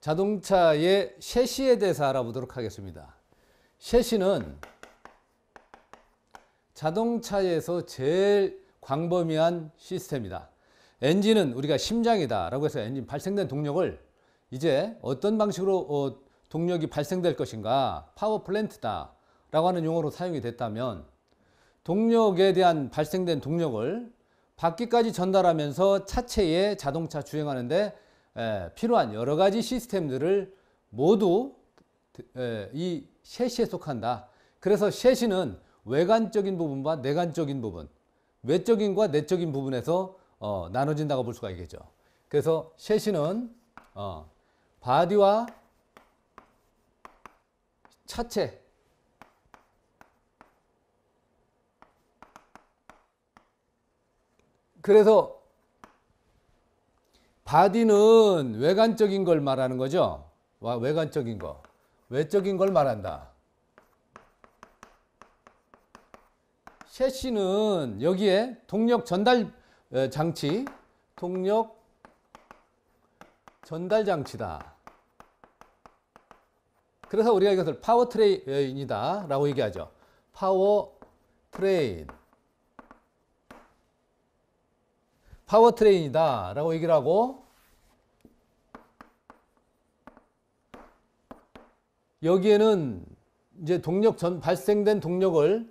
자동차의 셰시에 대해서 알아보도록 하겠습니다. 셰시는 자동차에서 제일 광범위한 시스템이다. 엔진은 우리가 심장이다 라고 해서 엔진 발생된 동력을 이제 어떤 방식으로 어, 동력이 발생될 것인가 파워 플랜트다 라고 하는 용어로 사용이 됐다면 동력에 대한 발생된 동력을 바퀴까지 전달하면서 차체에 자동차 주행하는데 예, 필요한 여러 가지 시스템들을 모두 예, 이 셋시에 속한다. 그래서 셋시 외관적인 부분과 내관적인 부분, 외적인과 내적인 부분에서 어, 나눠진다고 볼 수가 있겠죠. 그래서 셋시 어, 바디와 차체 그래서 바디는 외관적인 걸 말하는 거죠. 와, 외관적인 거. 외적인 걸 말한다. 셰시는 여기에 동력 전달 장치, 동력 전달 장치다. 그래서 우리가 이것을 파워 트레인이다 라고 얘기하죠. 파워 트레인. 파워트레인이다 라고 얘기를 하고 여기에는 이제 동력 전, 발생된 동력을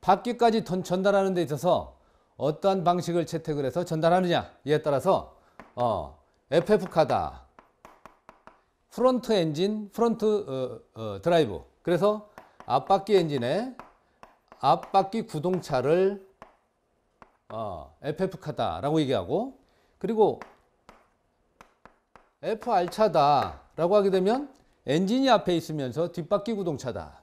바퀴까지 전, 전달하는 데 있어서 어떠한 방식을 채택을 해서 전달하느냐에 따라서 어, FF카다 프론트 엔진 프론트 어, 어, 드라이브 그래서 앞바퀴 엔진에 앞바퀴 구동차를 어, FF카다라고 얘기하고 그리고 FR차다라고 하게 되면 엔진이 앞에 있으면서 뒷바퀴 구동차다.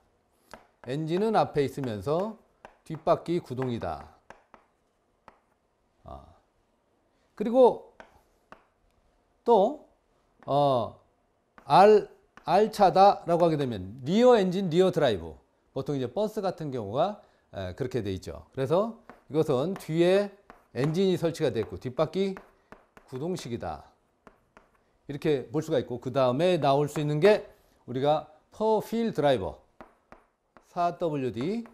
엔진은 앞에 있으면서 뒷바퀴 구동이다. 어. 그리고 또 어, R, R차다라고 하게 되면 리어 엔진, 리어 드라이브 보통 이제 버스 같은 경우가 그렇게 돼 있죠. 그래서 이것은 뒤에 엔진이 설치가 됐고 뒷바퀴 구동식이다. 이렇게 볼 수가 있고 그 다음에 나올 수 있는 게 우리가 퍼휠 드라이버 4WD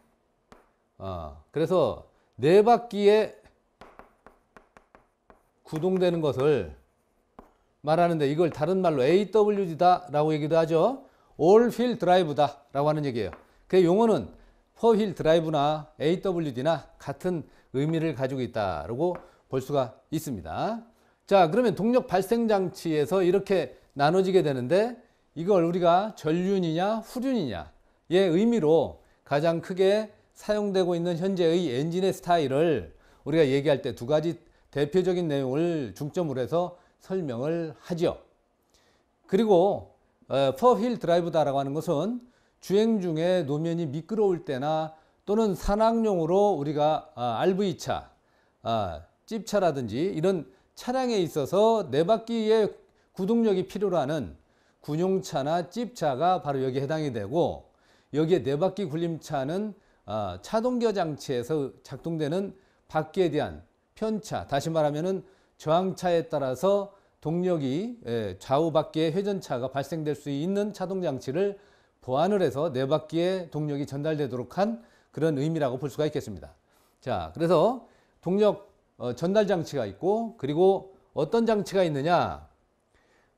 어, 아, 그래서 네 바퀴에 구동되는 것을 말하는데 이걸 다른 말로 AWD다 라고 얘기도 하죠. 올 휠 드라이브다 라고 하는 얘기예요. 그 용어는 포휠 드라이브나 AWD나 같은 의미를 가지고 있다고 볼 수가 있습니다. 자 그러면 동력 발생 장치에서 이렇게 나눠지게 되는데 이걸 우리가 전륜이냐 후륜이냐의 의미로 가장 크게 사용되고 있는 현재의 엔진의 스타일을 우리가 얘기할 때 두 가지 대표적인 내용을 중점으로 해서 설명을 하죠. 그리고 어, 퍼휠 드라이브다라고 하는 것은 주행 중에 노면이 미끄러울 때나 또는 산악용으로 우리가 RV차, 아, 아, 찝차라든지 이런 차량에 있어서 네 바퀴의 구동력이 필요로 하는 군용차나 찝차가 바로 여기에 해당이 되고 여기에 네 바퀴 굴림차는 아, 차동겨 장치에서 작동되는 바퀴에 대한 편차, 다시 말하면 저항차에 따라서 동력이 예, 좌우 바퀴의 회전차가 발생될 수 있는 차동 장치를 보완을 해서 네 바퀴의 동력이 전달되도록 한 그런 의미라고 볼 수가 있겠습니다. 자, 그래서 동력 어, 전달 장치가 있고 그리고 어떤 장치가 있느냐?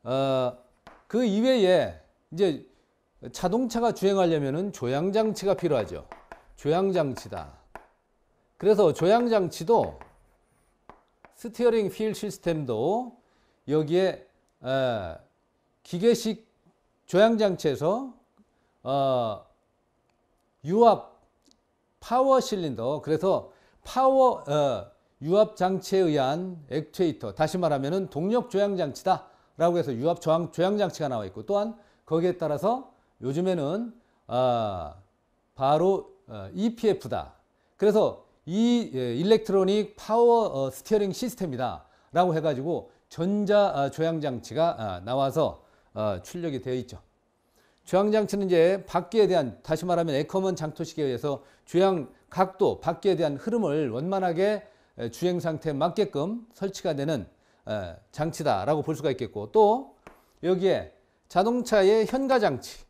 어, 그 이외에 이제 자동차가 주행하려면은 조향 장치가 필요하죠. 조향 장치다. 그래서 조향 장치도 스티어링 휠 시스템도 여기에 기계식 조향 장치에서 어, 유압 파워 실린더 그래서 파워 어, 유압 장치에 의한 액튜에이터 다시 말하면은 동력 조향 장치다 라고 해서 유압 조향, 조향 장치가 나와 있고 또한 거기에 따라서 요즘에는 어, 바로 어, EPF다 그래서 이 예, 일렉트로닉 파워 어, 스티어링 시스템이다 라고 해가지고 전자 어, 조향 장치가 어, 나와서 어, 출력이 되어 있죠. 주향장치는 이제 밖에 대한 다시 말하면 에커먼 장토식에 의해서 주향 각도 밖에 대한 흐름을 원만하게 주행 상태에 맞게끔 설치가 되는 장치다라고 볼 수가 있겠고 또 여기에 자동차의 현가 장치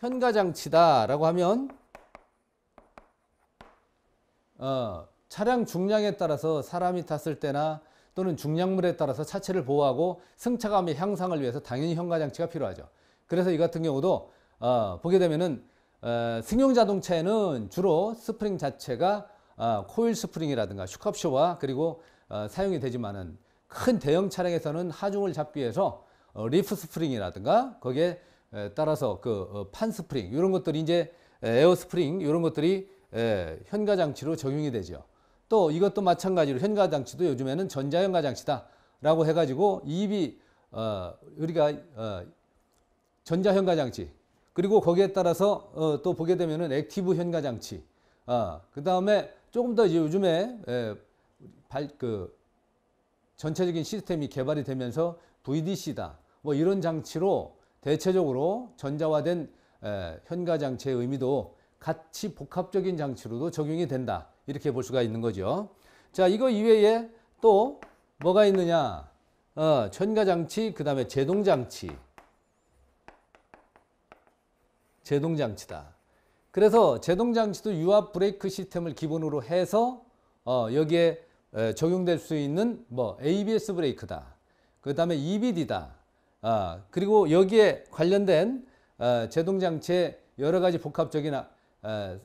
현가 장치다라고 하면 어, 차량 중량에 따라서 사람이 탔을 때나 또는 중량물에 따라서 차체를 보호하고 승차감의 향상을 위해서 당연히 현가 장치가 필요하죠. 그래서 이 같은 경우도 어, 보게 되면은 어, 승용 자동차에는 주로 스프링 자체가 어, 코일 스프링이라든가 슈캅쇼와 그리고 어, 사용이 되지만은 큰 대형 차량에서는 하중을 잡기 위해서 어, 리프 스프링이라든가 거기에 에, 따라서 그판 어, 스프링 이런 것들이 이제 에어 스프링 이런 것들이 에, 현가 장치로 적용이 되죠. 또 이것도 마찬가지로 현가 장치도 요즘에는 전자 현가 장치다라고 해가지고 EV 어, 우리가 어, 전자 현가 장치 그리고 거기에 따라서 어, 또 보게 되면은 액티브 현가 장치 아, 그 다음에 조금 더 이제 요즘에 에, 예, 발, 그 전체적인 시스템이 개발이 되면서 VDC다 뭐 이런 장치로 대체적으로 전자화된 에, 현가 장치의 의미도 같이 복합적인 장치로도 적용이 된다 이렇게 볼 수가 있는 거죠 자 이거 이외에 또 뭐가 있느냐 어, 현가 장치 그 다음에 제동 장치 제동장치다. 그래서 제동장치도 유압 브레이크 시스템을 기본으로 해서 어, 여기에 적용될 수 있는 뭐 ABS 브레이크다. 그 다음에 EBD다. 아, 그리고 여기에 관련된 어, 제동장치의 여러 가지 복합적인 어,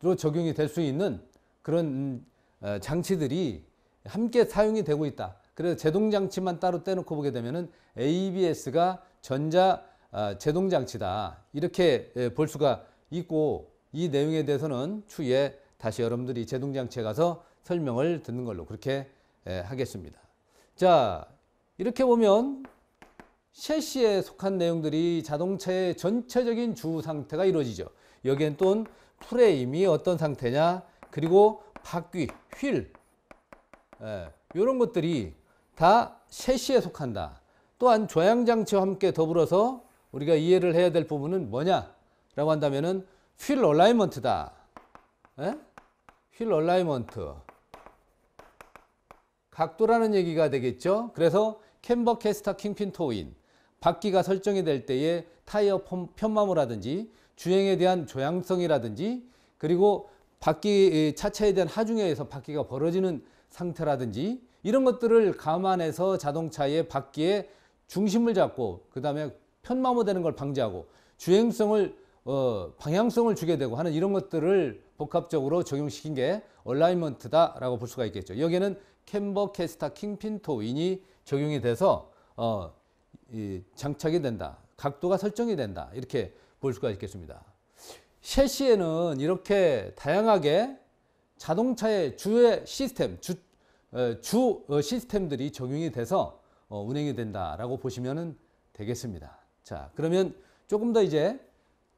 로 적용이 될 수 있는 그런 음, 어, 장치들이 함께 사용이 되고 있다. 그래서 제동장치만 따로 떼놓고 보게 되면 은 ABS가 전자 아, 제동 장치다 이렇게 예, 볼 수가 있고 이 내용에 대해서는 추후에 다시 여러분들이 제동 장치에 가서 설명을 듣는 걸로 그렇게 예, 하겠습니다. 자 이렇게 보면 셰시에 속한 내용들이 자동차의 전체적인 주 상태가 이루어지죠. 여기엔 또 프레임이 어떤 상태냐 그리고 바퀴, 휠 예, 이런 것들이 다 셰시에 속한다. 또한 조향장치와 함께 더불어서 우리가 이해를 해야 될 부분은 뭐냐라고 한다면은 휠 얼라이먼트다. 에? 휠 얼라이먼트. 각도라는 얘기가 되겠죠. 그래서 캠버 캐스터 킹핀 토인 바퀴가 설정이 될 때의 타이어 편마모라든지 주행에 대한 조향성이라든지 그리고 바퀴 차체에 대한 하중에서 바퀴가 벌어지는 상태라든지 이런 것들을 감안해서 자동차의 바퀴에 중심을 잡고 그 다음에 편마모되는 걸 방지하고 주행성을 어, 방향성을 주게 되고 하는 이런 것들을 복합적으로 적용시킨 게 얼라이먼트다라고 볼 수가 있겠죠. 여기에는 캠버, 캐스터 킹핀, 토인이 적용이 돼서 어, 이, 장착이 된다. 각도가 설정이 된다. 이렇게 볼 수가 있겠습니다. 셰시에는 이렇게 다양하게 자동차의 주의 시스템, 주, 어, 주 어, 시스템들이 적용이 돼서 어, 운행이 된다라고 보시면 되겠습니다. 자, 그러면 조금 더 이제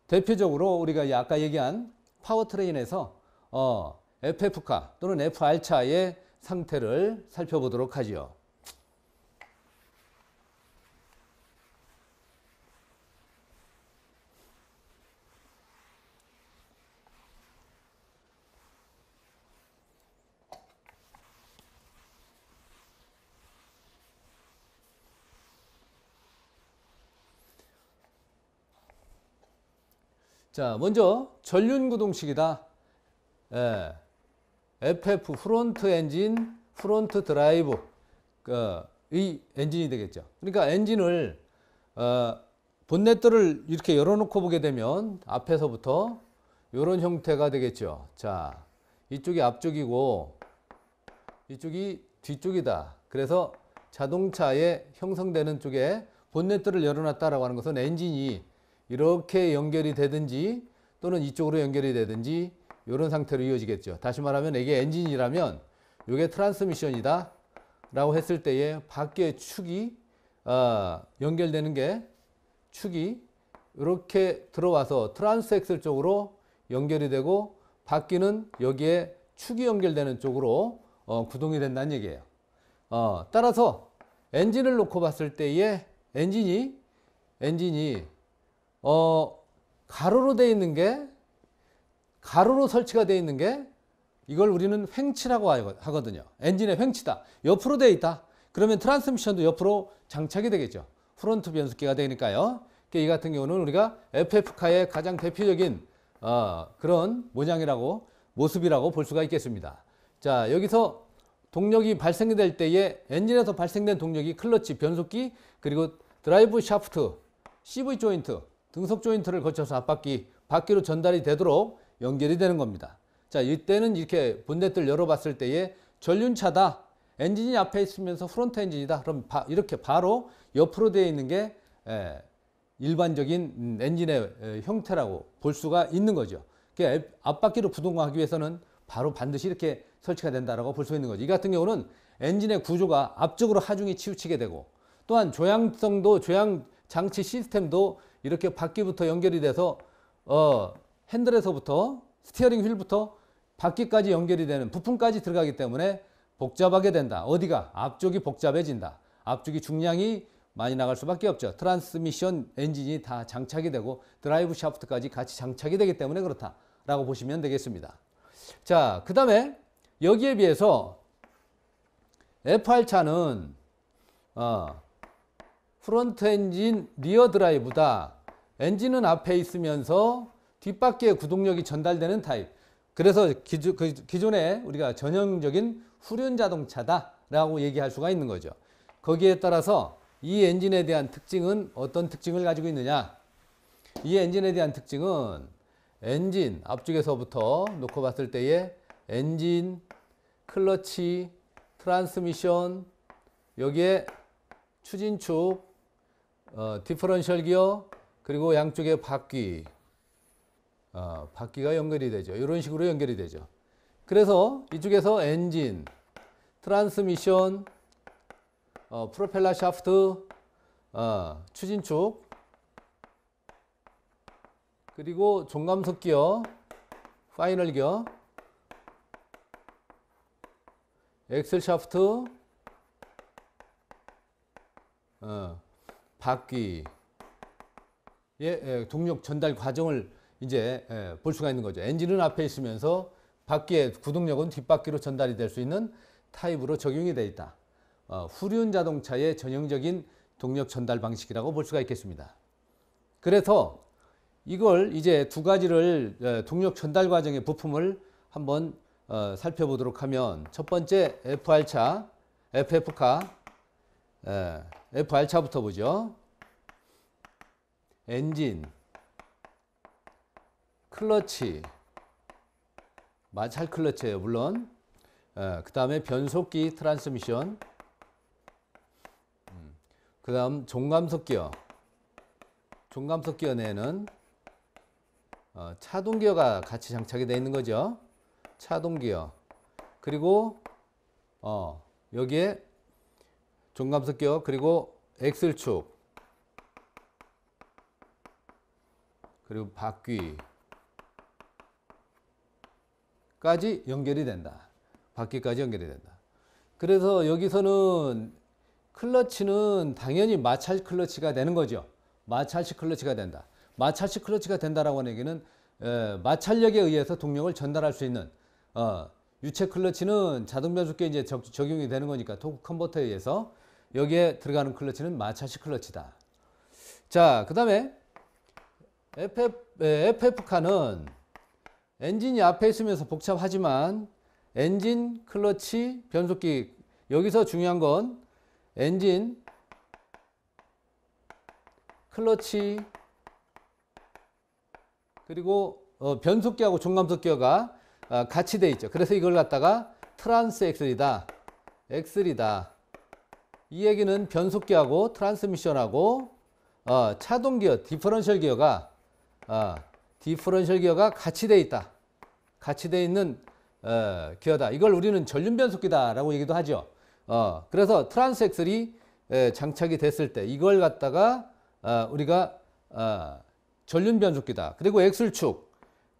대표적으로 우리가 아까 얘기한 파워트레인에서 어, FF카 또는 FR차의 상태를 살펴보도록 하지요. 자, 먼저 전륜구동식이다. 예, FF 프론트 엔진, 프론트 드라이브 그, 이 엔진이 되겠죠. 그러니까 엔진을 어, 본넷들을 이렇게 열어놓고 보게 되면 앞에서부터 이런 형태가 되겠죠. 자, 이쪽이 앞쪽이고 이쪽이 뒤쪽이다. 그래서 자동차에 형성되는 쪽에 본넷들을 열어놨다라고 하는 것은 엔진이 이렇게 연결이 되든지 또는 이쪽으로 연결이 되든지 이런 상태로 이어지겠죠. 다시 말하면 이게 엔진이라면 이게 트랜스미션이다 라고 했을 때에 밖에 축이 어, 연결되는 게 축이 이렇게 들어와서 트랜스 엑셀 쪽으로 연결이 되고 바퀴는 여기에 축이 연결되는 쪽으로 어, 구동이 된다는 얘기예요. 어, 따라서 엔진을 놓고 봤을 때에 엔진이 엔진이 어, 가로로 되어 있는 게 가로로 설치가 되어 있는 게 이걸 우리는 횡치라고 하거든요. 엔진의 횡치다. 옆으로 되어 있다. 그러면 트랜스미션도 옆으로 장착이 되겠죠. 프론트 변속기가 되니까요. 그러니까 이 같은 경우는 우리가 FF카의 가장 대표적인 어, 그런 모양이라고 모습이라고 볼 수가 있겠습니다. 자 여기서 동력이 발생될 때에 엔진에서 발생된 동력이 클러치, 변속기, 그리고 드라이브 샤프트, CV 조인트 등속 조인트를 거쳐서 앞바퀴 바퀴로 전달이 되도록 연결이 되는 겁니다. 자 이때는 이렇게 본넷을 열어봤을 때에 전륜차다 엔진이 앞에 있으면서 프론트 엔진이다 그럼 바, 이렇게 바로 옆으로 되어 있는 게 에, 일반적인 엔진의 에, 형태라고 볼 수가 있는 거죠. 그러 앞바퀴로 부동하기 위해서는 바로 반드시 이렇게 설치가 된다라고 볼 수 있는 거죠. 이 같은 경우는 엔진의 구조가 앞쪽으로 하중이 치우치게 되고 또한 조향성도 조향 장치 시스템도 이렇게 바퀴부터 연결이 돼서 어, 핸들에서부터 스티어링 휠부터 바퀴까지 연결이 되는 부품까지 들어가기 때문에 복잡하게 된다. 어디가? 앞쪽이 복잡해진다. 앞쪽이 중량이 많이 나갈 수밖에 없죠. 트랜스미션 엔진이 다 장착이 되고 드라이브 샤프트까지 같이 장착이 되기 때문에 그렇다라고 보시면 되겠습니다. 자, 그 다음에 여기에 비해서 f r 차는 어, 프론트 엔진 리어 드라이브다. 엔진은 앞에 있으면서 뒷바퀴에 구동력이 전달되는 타입. 그래서 기존, 그 기존에 우리가 전형적인 후륜 자동차다 라고 얘기할 수가 있는 거죠. 거기에 따라서 이 엔진에 대한 특징은 어떤 특징을 가지고 있느냐. 이 엔진에 대한 특징은 엔진 앞쪽에서부터 놓고 봤을 때에 엔진, 클러치, 트랜스미션, 여기에 추진축, 어, 디퍼런셜 기어 그리고 양쪽의 바퀴 어, 바퀴가 연결이 되죠. 이런 식으로 연결이 되죠. 그래서 이쪽에서 엔진, 트랜스미션, 어, 프로펠러 샤프트, 어, 추진축, 그리고 종감속 기어, 파이널 기어, 엑셀 샤프트, 어, 바퀴의 예, 예, 동력 전달 과정을 이제 예, 볼 수가 있는 거죠. 엔진은 앞에 있으면서 바퀴의 구동력은 뒷바퀴로 전달이 될 수 있는 타입으로 적용이 되어 있다. 어, 후륜 자동차의 전형적인 동력 전달 방식이라고 볼 수가 있겠습니다. 그래서 이걸 이제 두 가지를 동력 전달 과정의 부품을 한번 어, 살펴보도록 하면 첫 번째 FR차, FF카, 예, FR차부터 예, 보죠. 엔진, 클러치, 마찰 클러치예요 물론. 예, 그 다음에 변속기 트랜스미션, 음. 그 다음 종감속 기어, 종감속 기어 내에는 어, 차동기어가 같이 장착이 되어 있는 거죠. 차동기어. 그리고 어, 여기에 종감석격 그리고 엑셀축 그리고 바퀴까지 연결이 된다. 바퀴까지 연결이 된다. 그래서 여기서는 클러치는 당연히 마찰 클러치가 되는 거죠. 마찰시 클러치가 된다. 마찰시 클러치가 된다라고 하는 얘기는 마찰력에 의해서 동력을 전달할 수 있는 어, 유체 클러치는 자동 변속기에 이제 적용이 되는 거니까 토크 컨버터에 의해서 여기에 들어가는 클러치는 마찰식 클러치다. 자, 그 다음에 FF, FF카는 엔진이 앞에 있으면서 복잡하지만 엔진, 클러치, 변속기 여기서 중요한 건 엔진, 클러치, 그리고 어, 변속기하고 종감속기어가 어, 아, 같이 돼 있죠. 그래서 이걸 갖다가 트란스 엑셀이다. 엑셀이다. 이 얘기는 변속기하고 트랜스미션하고 어, 차동기어, 디퍼런셜 기어가 어, 디퍼런셜 기어가 같이 돼 있다. 같이 돼 있는 어, 기어다. 이걸 우리는 전륜 변속기다라고 얘기도 하죠. 어, 그래서 트랜스 엑셀이 장착이 됐을 때 이걸 갖다가 어, 우리가 어, 전륜 변속기다. 그리고 엑셀축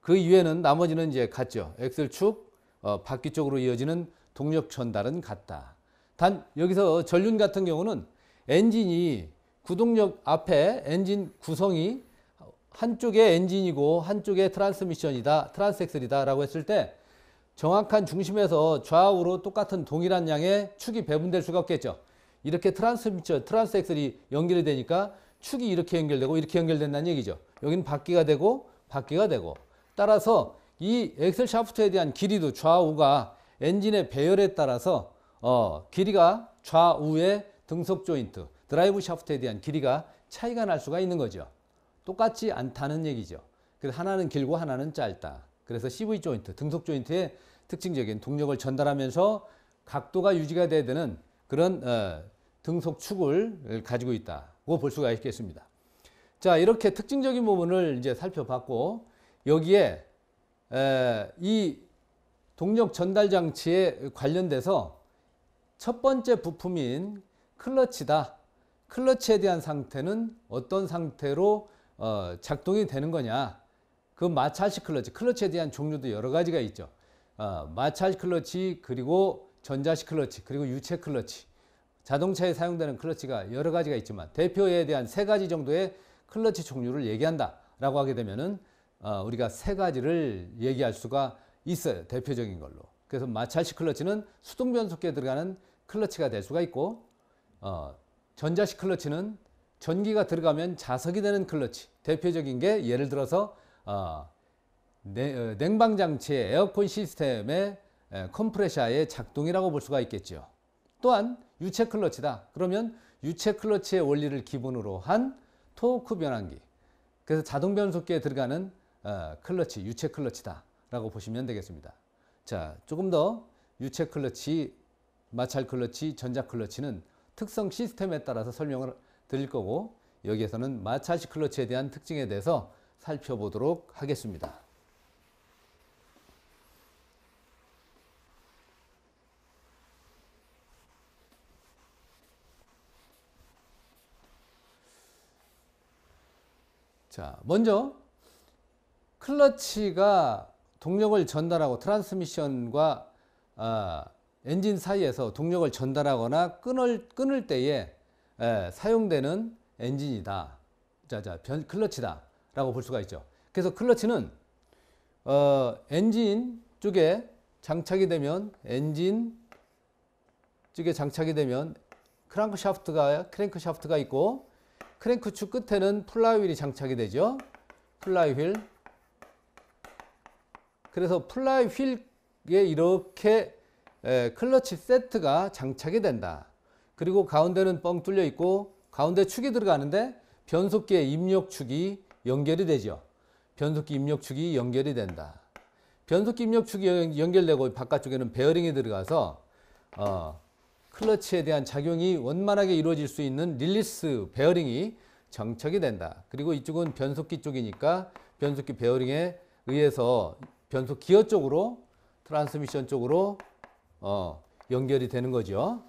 그 이외는 나머지는 이제 같죠. 엑셀축 어, 바퀴 쪽으로 이어지는 동력 전달은 같다. 단 여기서 전륜 같은 경우는 엔진이 구동력 앞에 엔진 구성이 한쪽에 엔진이고 한쪽에 트랜스미션이다 트랜스엑셀이다 라고 했을 때 정확한 중심에서 좌우로 똑같은 동일한 양의 축이 배분될 수가 없겠죠 이렇게 트랜스미션 트랜스엑셀이 연결이 되니까 축이 이렇게 연결되고 이렇게 연결된다는 얘기죠 여기는 바퀴가 되고 바퀴가 되고 따라서 이 엑셀 샤프트에 대한 길이도 좌우가 엔진의 배열에 따라서 어, 길이가 좌우의 등속 조인트, 드라이브 샤프트에 대한 길이가 차이가 날 수가 있는 거죠. 똑같지 않다는 얘기죠. 그래서 하나는 길고 하나는 짧다. 그래서 CV 조인트, 등속 조인트의 특징적인 동력을 전달하면서 각도가 유지가 돼야 되는 그런 어, 등속축을 가지고 있다고 볼 수가 있겠습니다. 자 이렇게 특징적인 부분을 이제 살펴봤고 여기에 에, 이 동력 전달 장치에 관련돼서 첫 번째 부품인 클러치다. 클러치에 대한 상태는 어떤 상태로 어, 작동이 되는 거냐. 그 마찰식 클러치, 클러치에 대한 종류도 여러 가지가 있죠. 어, 마찰 식 클러치, 그리고 전자식 클러치, 그리고 유체 클러치. 자동차에 사용되는 클러치가 여러 가지가 있지만 대표에 대한 세 가지 정도의 클러치 종류를 얘기한다라고 하게 되면은 어, 우리가 세 가지를 얘기할 수가 있어요. 대표적인 걸로. 그래서 마찰식 클러치는 수동 변속기에 들어가는 클러치가 될 수가 있고 어, 전자식 클러치는 전기가 들어가면 자석이 되는 클러치 대표적인 게 예를 들어서 어, 내, 어, 냉방장치의 에어컨 시스템의 에, 컴프레셔의 작동이라고 볼 수가 있겠죠. 또한 유체 클러치다. 그러면 유체 클러치의 원리를 기본으로 한 토크 변환기 그래서 자동 변속기에 들어가는 어, 클러치, 유체 클러치다 라고 보시면 되겠습니다. 자, 조금 더 유체 클러치 마찰 클러치, 전자 클러치는 특성 시스템에 따라서 설명을 드릴 거고 여기에서는 마찰식 클러치에 대한 특징에 대해서 살펴보도록 하겠습니다. 자, 먼저 클러치가 동력을 전달하고 트랜스미션과 아, 엔진 사이에서 동력을 전달하거나 끊을, 끊을 때에 에, 예, 사용되는 엔진이다. 자, 자, 변, 클러치다. 라고 볼 수가 있죠. 그래서 클러치는 어, 엔진 쪽에 장착이 되면 엔진 쪽에 장착이 되면 크랭크 샤프트가 크랭크 샤프트가 있고 크랭크 축 끝에는 플라이휠이 장착이 되죠. 플라이휠. 그래서 플라이휠에 이렇게 예, 클러치 세트가 장착이 된다. 그리고 가운데는 뻥 뚫려 있고 가운데 축이 들어가는데 변속기의 입력축이 연결이 되죠. 변속기 입력축이 연결이 된다. 변속기 입력축이 연결되고 바깥쪽에는 베어링이 들어가서 어, 클러치에 대한 작용이 원만하게 이루어질 수 있는 릴리스 베어링이 정착이 된다. 그리고 이쪽은 변속기 쪽이니까 변속기 베어링에 의해서 변속 기어 쪽으로 트랜스미션 쪽으로 어, 연결이 되는 거죠.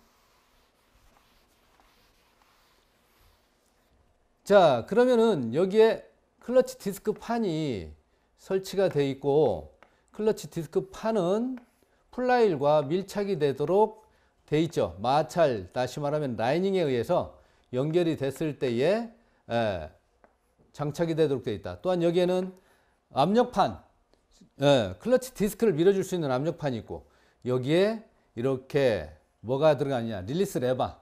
자, 그러면은 여기에 클러치 디스크 판이 설치가 되어 있고 클러치 디스크 판은 플라일과 밀착이 되도록 되어 있죠. 마찰, 다시 말하면 라이닝에 의해서 연결이 됐을 때에 장착이 되도록 되어 있다. 또한 여기에는 압력판, 클러치 디스크를 밀어줄 수 있는 압력판이 있고 여기에 이렇게 뭐가 들어가냐 느 릴리스 레버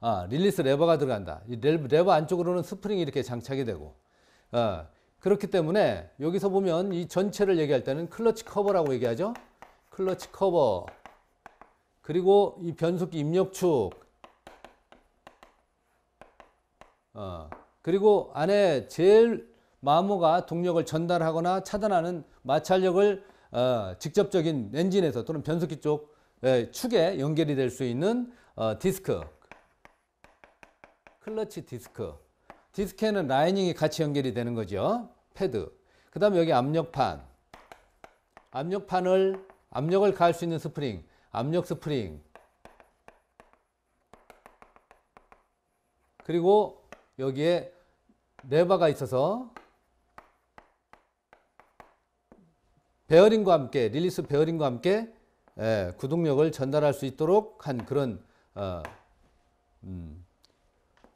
아, 릴리스 레버가 들어간다 이 레버 안쪽으로는 스프링이 이렇게 장착이 되고 아, 그렇기 때문에 여기서 보면 이 전체를 얘기할 때는 클러치 커버라고 얘기하죠 클러치 커버 그리고 이 변속기 입력축 어, 그리고 안에 제일 마모가 동력을 전달하거나 차단하는 마찰력을 어, 직접적인 엔진에서 또는 변속기 쪽 예, 축에 연결이 될 수 있는 어, 디스크 클러치 디스크 디스크에는 라이닝이 같이 연결이 되는 거죠 패드 그 다음에 여기 압력판 압력판을 압력을 가할 수 있는 스프링 압력 스프링 그리고 여기에 레버가 있어서 베어링과 함께 릴리스 베어링과 함께 예, 구동력을 전달할 수 있도록 한 그런 어, 음,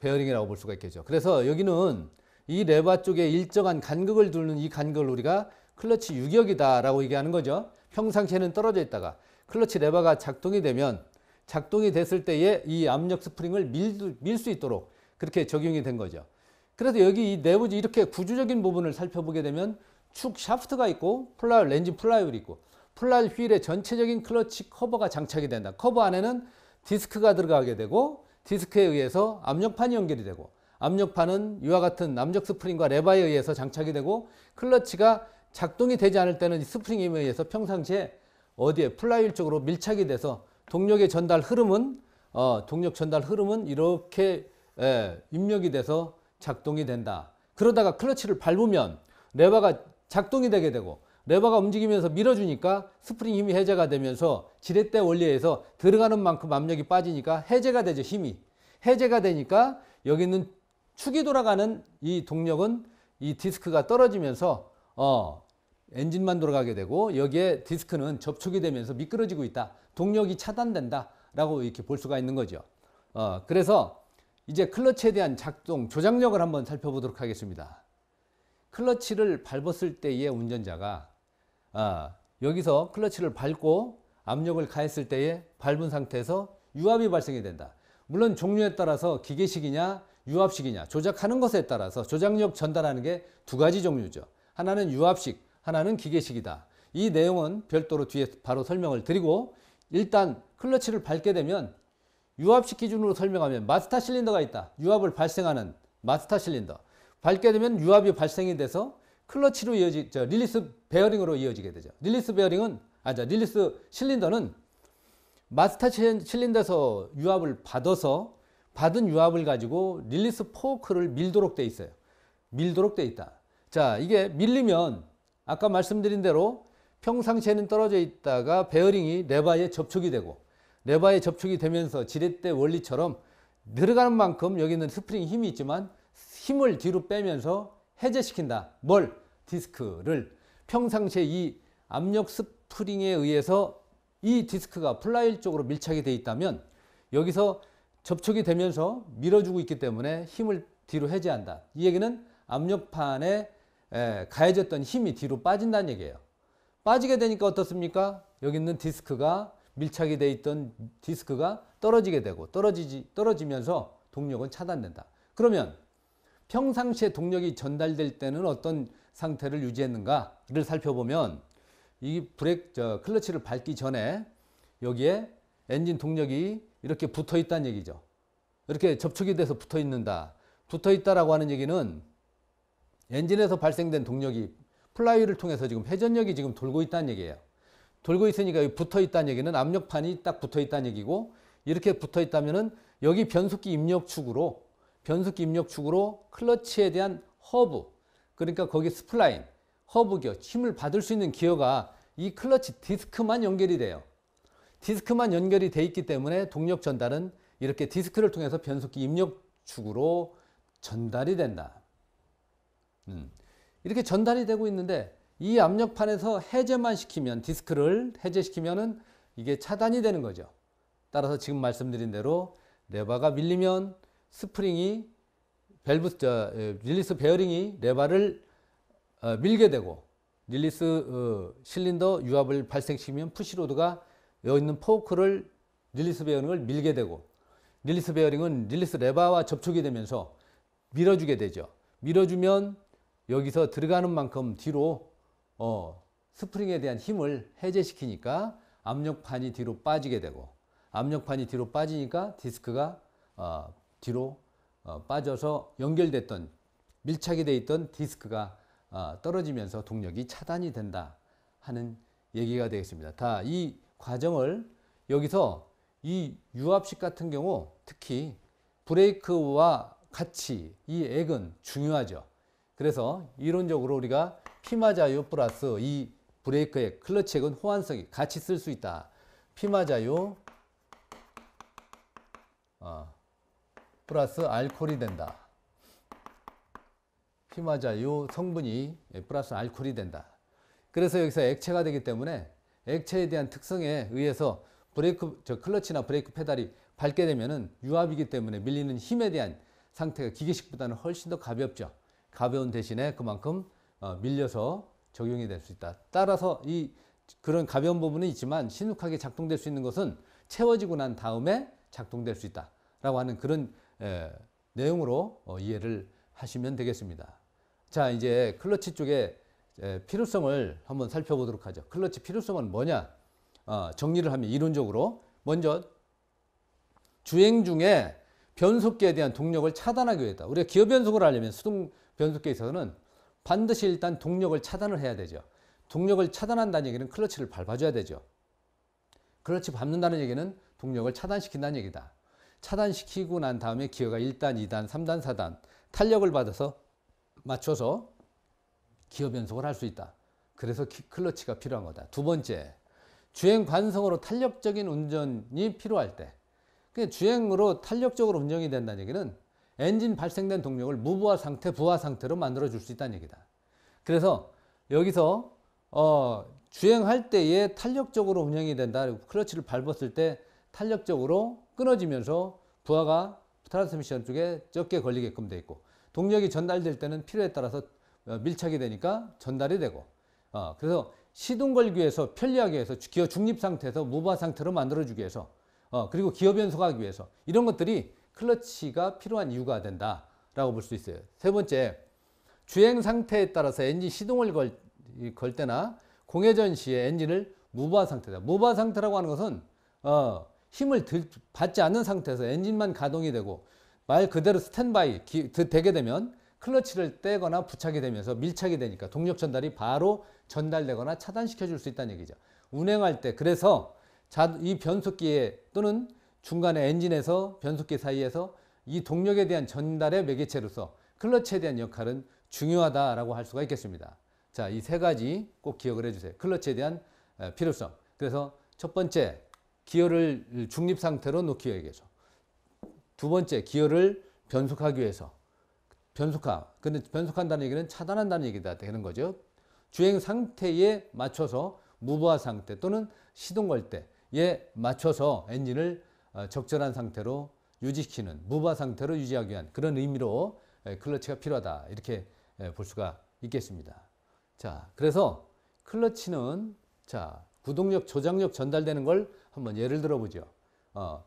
베어링이라고 볼 수가 있겠죠. 그래서 여기는 이 레바 쪽에 일정한 간극을 두는 이 간극을 우리가 클러치 유격이다라고 얘기하는 거죠. 평상시에는 떨어져 있다가 클러치 레바가 작동이 되면 작동이 됐을 때에 이 압력 스프링을 밀 수 있도록 그렇게 적용이 된 거죠. 그래서 여기 이 내부지 이렇게 구조적인 부분을 살펴보게 되면 축 샤프트가 있고 플라율 렌즈 플라율이 있고 플라율 휠의 전체적인 클러치 커버가 장착이 된다. 커버 안에는 디스크가 들어가게 되고 디스크에 의해서 압력판이 연결이 되고 압력판은 이와 같은 남적 스프링과 레바에 의해서 장착이 되고 클러치가 작동이 되지 않을 때는 스프링에 의해서 평상시에 어디에 플라이일 쪽으로 밀착이 돼서 동력의 전달 흐름은 어, 동력 전달 흐름은 이렇게 예, 입력이 돼서 작동이 된다. 그러다가 클러치를 밟으면 레버가 작동이 되게 되고 레버가 움직이면서 밀어주니까 스프링 힘이 해제가 되면서 지렛대 원리에서 들어가는 만큼 압력이 빠지니까 해제가 되죠 힘이 해제가 되니까 여기 있는 축이 돌아가는 이 동력은 이 디스크가 떨어지면서 어 엔진만 돌아가게 되고 여기에 디스크는 접촉이 되면서 미끄러지고 있다 동력이 차단된다 라고 이렇게 볼 수가 있는 거죠 어 그래서 이제 클러치에 대한 작동 조작력을 한번 살펴보도록 하겠습니다 클러치를 밟았을 때의 운전자가 아, 여기서 클러치를 밟고 압력을 가했을 때에 밟은 상태에서 유압이 발생이 된다. 물론 종류에 따라서 기계식이냐 유압식이냐 조작하는 것에 따라서 조작력 전달하는 게 두 가지 종류죠. 하나는 유압식, 하나는 기계식이다. 이 내용은 별도로 뒤에 바로 설명을 드리고 일단 클러치를 밟게 되면 유압식 기준으로 설명하면 마스터 실린더가 있다. 유압을 발생하는 마스터 실린더. 밟게 되면 유압이 발생이 돼서 클러치로 이어지, 저, 릴리스 베어링으로 이어지게 되죠. 릴리스 베어링은, 아, 저, 릴리스 실린더는 마스터 실린더에서 유압을 받아서 받은 유압을 가지고 릴리스 포크를 밀도록 돼 있어요. 밀도록 돼 있다. 자, 이게 밀리면 아까 말씀드린 대로 평상시에는 떨어져 있다가 베어링이 레바에 접촉이 되고 레바에 접촉이 되면서 지렛대 원리처럼 들어가는 만큼 여기 는 스프링 힘이 있지만 힘을 뒤로 빼면서 해제시킨다. 뭘? 디스크를. 평상시에 이 압력 스프링에 의해서 이 디스크가 플라일 쪽으로 밀착이 되어 있다면 여기서 접촉이 되면서 밀어주고 있기 때문에 힘을 뒤로 해제한다. 이 얘기는 압력판에 가해졌던 힘이 뒤로 빠진다는 얘기예요. 빠지게 되니까 어떻습니까? 여기 있는 디스크가 밀착이 돼 있던 디스크가 떨어지게 되고 떨어지지, 떨어지면서 동력은 차단된다. 그러면 평상시에 동력이 전달될 때는 어떤 상태를 유지했는가를 살펴보면 이 브레이크 저 클러치를 밟기 전에 여기에 엔진 동력이 이렇게 붙어 있다는 얘기죠. 이렇게 접촉이 돼서 붙어 있는다. 붙어 있다라고 하는 얘기는 엔진에서 발생된 동력이 플라이를 통해서 지금 회전력이 지금 돌고 있다는 얘기예요. 돌고 있으니까 붙어 있다는 얘기는 압력판이 딱 붙어 있다는 얘기고 이렇게 붙어 있다면은 여기 변속기 입력축으로 변속기 입력 축으로 클러치에 대한 허브, 그러니까 거기 스플라인, 허브 기어, 힘을 받을 수 있는 기어가 이 클러치 디스크만 연결이 돼요. 디스크만 연결이 돼 있기 때문에 동력 전달은 이렇게 디스크를 통해서 변속기 입력 축으로 전달이 된다. 음. 이렇게 전달이 되고 있는데 이 압력판에서 해제만 시키면 디스크를 해제시키면은 이게 차단이 되는 거죠. 따라서 지금 말씀드린 대로 레버가 밀리면 스프링이 밸브 저 릴리스 베어링이 레바를 어, 밀게 되고 릴리스 어, 실린더 유압을 발생시키면 푸시로드가 여기 있는 포크를 릴리스 베어링을 밀게 되고 릴리스 베어링은 릴리스 레바와 접촉이 되면서 밀어주게 되죠. 밀어주면 여기서 들어가는 만큼 뒤로 어, 스프링에 대한 힘을 해제시키니까 압력판이 뒤로 빠지게 되고 압력판이 뒤로 빠지니까 디스크가 어, 뒤로 어, 빠져서 연결됐던 밀착이 돼 있던 디스크가 어, 떨어지면서 동력이 차단이 된다 하는 얘기가 되겠습니다. 다 이 과정을 여기서 이 유압식 같은 경우 특히 브레이크와 같이 이 액은 중요하죠. 그래서 이론적으로 우리가 피마자유 플러스 이 브레이크의 클러치 액은 호환성이 같이 쓸 수 있다. 피마자유 어, 플러스 알코올이 된다. 희마자 요 성분이 예, 플러스 알코올이 된다. 그래서 여기서 액체가 되기 때문에 액체에 대한 특성에 의해서 브레이크 저 클러치나 브레이크 페달이 밝게 되면은 유압이기 때문에 밀리는 힘에 대한 상태가 기계식보다는 훨씬 더 가볍죠. 가벼운 대신에 그만큼 어, 밀려서 적용이 될 수 있다. 따라서 이 그런 가벼운 부분은 있지만 신속하게 작동될 수 있는 것은 채워지고 난 다음에 작동될 수 있다라고 하는 그런 예, 내용으로 어, 이해를 하시면 되겠습니다. 자, 이제 클러치 쪽에 필요성을 한번 살펴보도록 하죠. 클러치 필요성은 뭐냐? 어, 정리를 하면 이론적으로 먼저 주행 중에 변속기에 대한 동력을 차단하기 위해서 우리가 기어 변속을 하려면 수동 변속기에 서는 반드시 일단 동력을 차단을 해야 되죠. 동력을 차단한다는 얘기는 클러치를 밟아줘야 되죠. 클러치 밟는다는 얘기는 동력을 차단시킨다는 얘기다. 차단시키고 난 다음에 기어가 1단, 2단, 3단, 4단 탄력을 받아서 맞춰서 기어 변속을 할 수 있다. 그래서 클러치가 필요한 거다. 두 번째, 주행 관성으로 탄력적인 운전이 필요할 때 주행으로 탄력적으로 운전이 된다는 얘기는 엔진 발생된 동력을 무부하 상태, 부하 상태로 만들어 줄 수 있다는 얘기다. 그래서 여기서 어, 주행할 때에 탄력적으로 운영이 된다. 클러치를 밟았을 때 탄력적으로 끊어지면서 부하가 트랜스미션 쪽에 적게 걸리게끔 돼 있고 동력이 전달될 때는 필요에 따라서 어, 밀착이 되니까 전달이 되고 어, 그래서 시동 걸기 위해서 편리하게 해서 기어 중립 상태에서 무바 상태로 만들어주기 위해서 어, 그리고 기어 변속하기 위해서 이런 것들이 클러치가 필요한 이유가 된다라고 볼 수 있어요. 세 번째, 주행 상태에 따라서 엔진 시동을 걸, 걸 때나 공회전 시에 엔진을 무바 상태다. 무바 상태라고 하는 것은 어, 힘을 들, 받지 않는 상태에서 엔진만 가동이 되고 말 그대로 스탠바이 기, 되게 되면 클러치를 떼거나 부착이 되면서 밀착이 되니까 동력 전달이 바로 전달되거나 차단시켜 줄 수 있다는 얘기죠. 운행할 때 그래서 자, 이 변속기에 또는 중간에 엔진에서 변속기 사이에서 이 동력에 대한 전달의 매개체로서 클러치에 대한 역할은 중요하다라고 할 수가 있겠습니다. 자, 이 세 가지 꼭 기억을 해주세요. 클러치에 대한 필요성. 그래서 첫 번째, 기어를 중립 상태로 놓기 위해서. 두 번째, 기어를 변속하기 위해서. 변속화. 근데 변속한다는 얘기는 차단한다는 얘기다 되는 거죠. 주행 상태에 맞춰서 무보화 상태 또는 시동 걸 때에 맞춰서 엔진을 어, 적절한 상태로 유지시키는 무보화 상태로 유지하기 위한 그런 의미로 클러치가 필요하다 이렇게 볼 수가 있겠습니다. 자, 그래서 클러치는 자 구동력, 조작력 전달되는 걸 한번 예를 들어보죠. 어,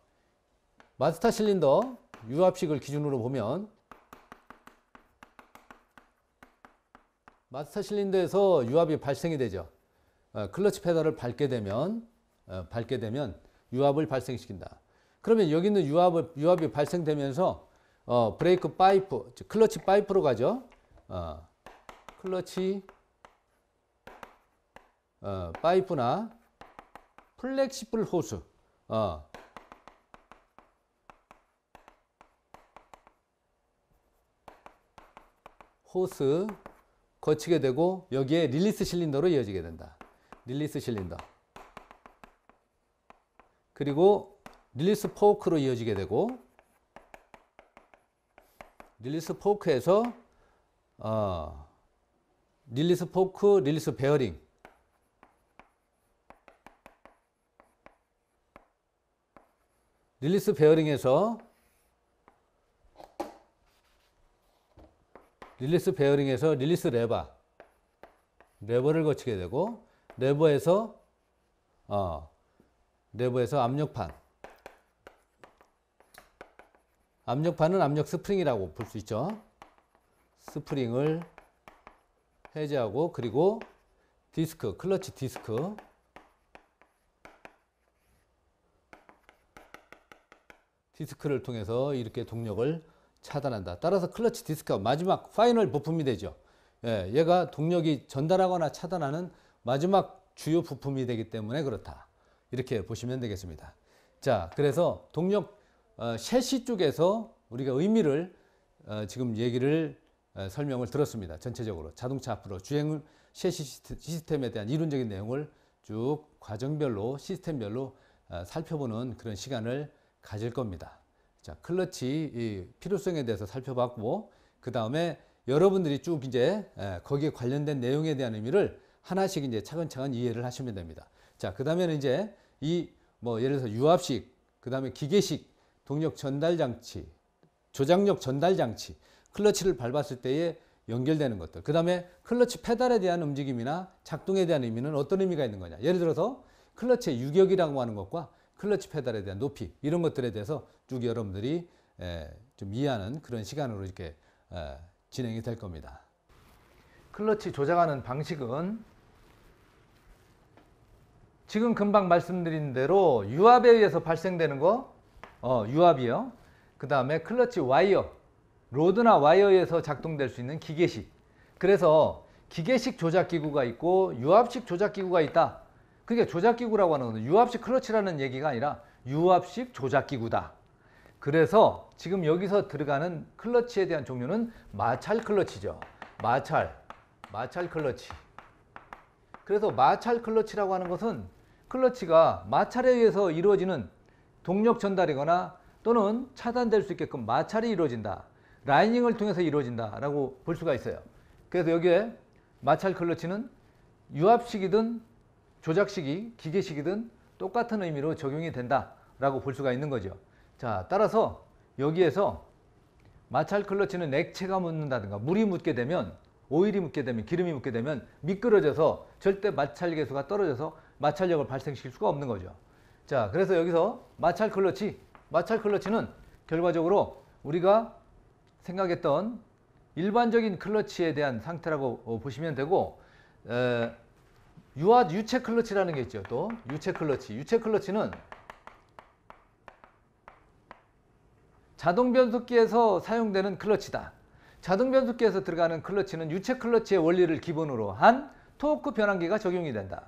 마스터 실린더 유압식을 기준으로 보면 마스터 실린더에서 유압이 발생이 되죠. 어, 클러치 페달을 밟게 되면 어, 밟게 되면 유압을 발생시킨다. 그러면 여기 있는 유압을, 유압이 발생되면서 어, 브레이크 파이프, 클러치 파이프로 가죠. 어, 클러치 어, 파이프나 플렉시블 호스 어, 호스 거치게 되고 여기에 릴리스 실린더로 이어지게 된다. 릴리스 실린더. 그리고 릴리스 포크로 이어지게 되고 릴리스 포크에서 어, 릴리스 포크, 릴리스 베어링 릴리스 베어링에서 릴리스 베어링에서 릴리스 레버 레버를 거치게 되고 레버에서 어, 레버에서 압력판 압력판은 압력 스프링이라고 볼 수 있죠 스프링을 해제하고 그리고 디스크 클러치 디스크 디스크를 통해서 이렇게 동력을 차단한다. 따라서 클러치 디스크가 마지막 파이널 부품이 되죠. 예, 얘가 동력이 전달하거나 차단하는 마지막 주요 부품이 되기 때문에 그렇다. 이렇게 보시면 되겠습니다. 자, 그래서 동력 어, 셰시 쪽에서 우리가 의미를 어, 지금 얘기를 어, 설명을 들었습니다. 전체적으로 자동차 앞으로 주행 셰시 시스템에 대한 이론적인 내용을 쭉 과정별로 시스템별로 어, 살펴보는 그런 시간을 가질 겁니다. 자, 클러치 이 필요성에 대해서 살펴봤고, 그 다음에 여러분들이 쭉 이제 거기에 관련된 내용에 대한 의미를 하나씩 이제 차근차근 이해를 하시면 됩니다. 자, 그 다음에는 이제 이 뭐 예를 들어서 유압식, 그 다음에 기계식, 동력 전달 장치, 조작력 전달 장치, 클러치를 밟았을 때에 연결되는 것들. 그 다음에 클러치 페달에 대한 움직임이나 작동에 대한 의미는 어떤 의미가 있는 거냐. 예를 들어서 클러치의 유격이라고 하는 것과 클러치 페달에 대한 높이 이런 것들에 대해서 쭉 여러분들이 좀 이해하는 그런 시간으로 이렇게 진행이 될 겁니다. 클러치 조작하는 방식은 지금 금방 말씀드린 대로 유압에 의해서 발생되는 거 어, 유압이요. 그 다음에 클러치 와이어 로드나 와이어에서 작동될 수 있는 기계식 그래서 기계식 조작기구가 있고 유압식 조작기구가 있다 그게 조작기구라고 하는 거는 유압식 클러치라는 얘기가 아니라 유압식 조작기구다. 그래서 지금 여기서 들어가는 클러치에 대한 종류는 마찰 클러치죠. 마찰, 마찰 클러치. 그래서 마찰 클러치라고 하는 것은 클러치가 마찰에 의해서 이루어지는 동력 전달이거나 또는 차단될 수 있게끔 마찰이 이루어진다. 라이닝을 통해서 이루어진다 라고 볼 수가 있어요. 그래서 여기에 마찰 클러치는 유압식이든 조작식이 기계식이든 똑같은 의미로 적용이 된다라고 볼 수가 있는 거죠. 자, 따라서 여기에서 마찰 클러치는 액체가 묻는다든가 물이 묻게 되면 오일이 묻게 되면 기름이 묻게 되면 미끄러져서 절대 마찰 계수가 떨어져서 마찰력을 발생시킬 수가 없는 거죠. 자, 그래서 여기서 마찰 클러치, 마찰 클러치는 결과적으로 우리가 생각했던 일반적인 클러치에 대한 상태라고 어, 보시면 되고 에, 유아 유체 클러치라는 게 있죠. 또 유체 클러치. 유체 클러치는 자동 변속기에서 사용되는 클러치다. 자동 변속기에서 들어가는 클러치는 유체 클러치의 원리를 기본으로 한 토크 변환기가 적용이 된다.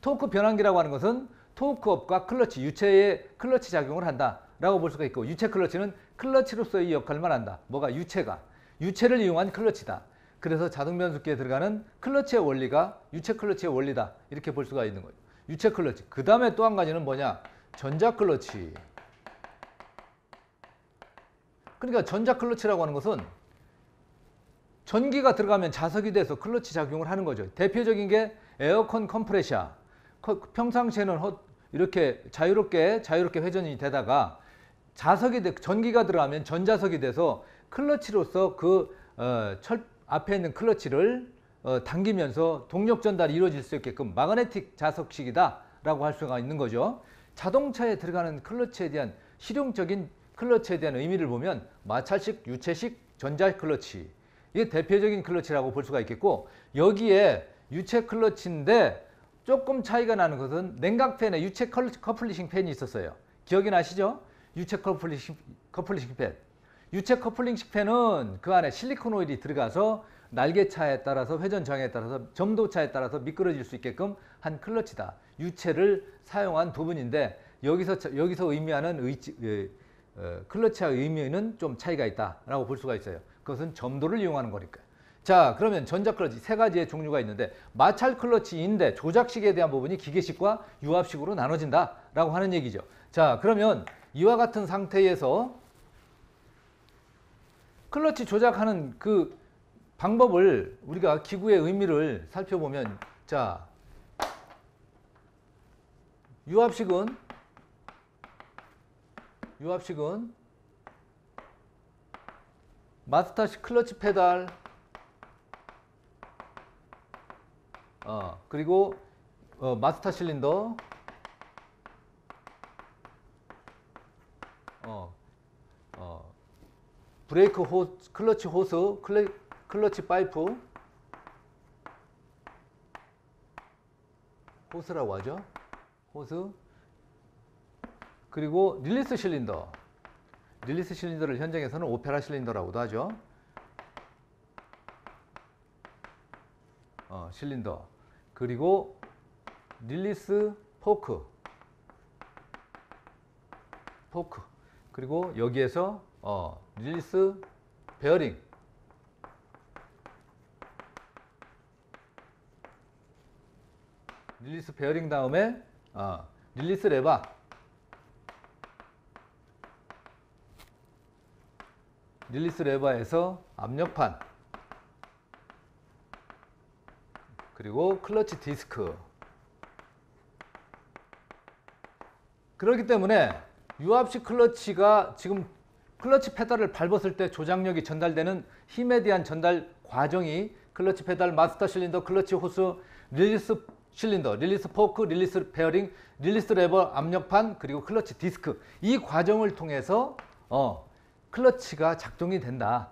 토크 변환기라고 하는 것은 토크업과 클러치, 유체의 클러치 작용을 한다. 라고 볼 수가 있고 유체 클러치는 클러치로서의 역할만 한다. 뭐가 유체가. 유체를 이용한 클러치다. 그래서 자동 변속기에 들어가는 클러치의 원리가 유체 클러치의 원리다. 이렇게 볼 수가 있는 거예요. 유체 클러치. 그 다음에 또 한 가지는 뭐냐? 전자 클러치. 그러니까 전자 클러치라고 하는 것은 전기가 들어가면 자석이 돼서 클러치 작용을 하는 거죠. 대표적인 게 에어컨 컴프레셔. 평상시에는 이렇게 자유롭게 자유롭게 회전이 되다가 자석이 돼, 전기가 들어가면 전자석이 돼서 클러치로서 그 어, 철, 앞에 있는 클러치를 어, 당기면서 동력 전달이 이루어질 수 있게끔 마그네틱 자석식이다 라고 할 수가 있는 거죠 자동차에 들어가는 클러치에 대한 실용적인 클러치에 대한 의미를 보면 마찰식, 유체식, 전자 클러치 이게 대표적인 클러치라고 볼 수가 있겠고 여기에 유체 클러치인데 조금 차이가 나는 것은 냉각팬에 유체 커플리싱 팬이 있었어요 기억이 나시죠? 유체 커플리싱, 커플리싱 팬 유체 커플링 식팬은 그 안에 실리콘 오일이 들어가서 날개차에 따라서 회전장에 따라서 점도차에 따라서 미끄러질 수 있게끔 한 클러치다. 유체를 사용한 부분인데 여기서 여기서 의미하는 의지 에, 그, 에, 어, 클러치와의 의미는 좀 차이가 있다라고 볼 수가 있어요. 그것은 점도를 이용하는 거니까. 자 그러면 전자 클러치 세 가지의 종류가 있는데 마찰 클러치인데 조작식에 대한 부분이 기계식과 유압식으로 나눠진다라고 하는 얘기죠. 자 그러면 이와 같은 상태에서 클러치 조작하는 그 방법을 우리가 기구의 의미를 살펴보면 자 유압식은 유압식은 마스터식 클러치 페달 어, 그리고 어, 마스터 실린더 브레이크 호 클러치 호스, 클러, 클러치 파이프, 호스라고 하죠. 호스. 그리고 릴리스 실린더. 릴리스 실린더를 현장에서는 오페라 실린더라고도 하죠. 어, 실린더. 그리고 릴리스 포크. 포크. 그리고 여기에서 어, 릴리스 베어링. 릴리스 베어링 다음에 어, 릴리스 레바. 릴리스 레바에서 압력판 그리고 클러치 디스크 그렇기 때문에 유압식 클러치가 지금 클러치 페달을 밟았을 때 조작력이 전달되는 힘에 대한 전달 과정이 클러치 페달, 마스터 실린더, 클러치 호스, 릴리스 실린더, 릴리스 포크, 릴리스 베어링, 릴리스 레버, 압력판, 그리고 클러치 디스크 이 과정을 통해서 어, 클러치가 작동이 된다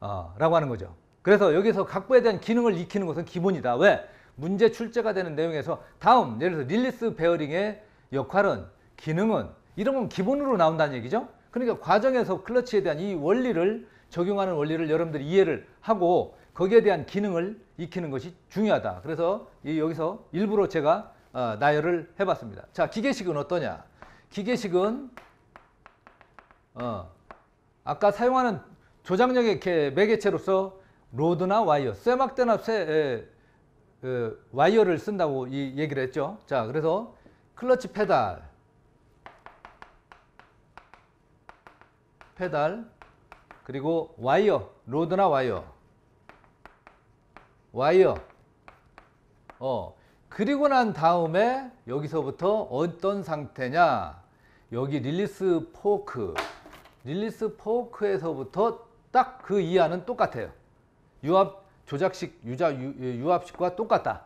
어, 라고 하는 거죠. 그래서 여기서 각부에 대한 기능을 익히는 것은 기본이다. 왜? 문제 출제가 되는 내용에서 다음 예를 들어 서 릴리스 베어링의 역할은 기능은 이런 건 기본으로 나온다는 얘기죠. 그러니까 과정에서 클러치에 대한 이 원리를 적용하는 원리를 여러분들이 이해를 하고 거기에 대한 기능을 익히는 것이 중요하다. 그래서 여기서 일부러 제가 어, 나열을 해봤습니다. 자, 기계식은 어떠냐? 기계식은 어, 아까 사용하는 조작력의 매개체로서 로드나 와이어, 쇠막대나 쇠, 에, 에, 그 와이어를 쓴다고 이 얘기를 했죠. 자, 그래서 클러치 페달, 페달 그리고 와이어 로드나 와이어 와이어 어 그리고 난 다음에 여기서부터 어떤 상태냐 여기 릴리스 포크 릴리스 포크에서부터 딱 그 이하는 똑같아요 유압 조작식 유자 유, 예, 압식과 똑같다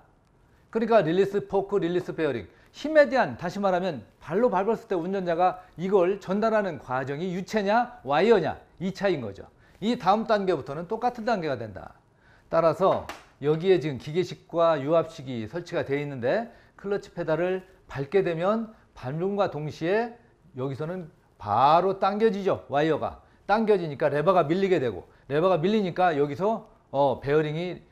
그러니까 릴리스 포크 릴리스 베어링 힘에 대한 다시 말하면 발로 밟았을 때 운전자가 이걸 전달하는 과정이 유체냐 와이어냐 이 차이인 거죠. 이 다음 단계부터는 똑같은 단계가 된다. 따라서 여기에 지금 기계식과 유압식이 설치가 되어 있는데 클러치 페달을 밟게 되면 밟음과 동시에 여기서는 바로 당겨지죠. 와이어가. 당겨지니까 레버가 밀리게 되고 레버가 밀리니까 여기서 어, 베어링이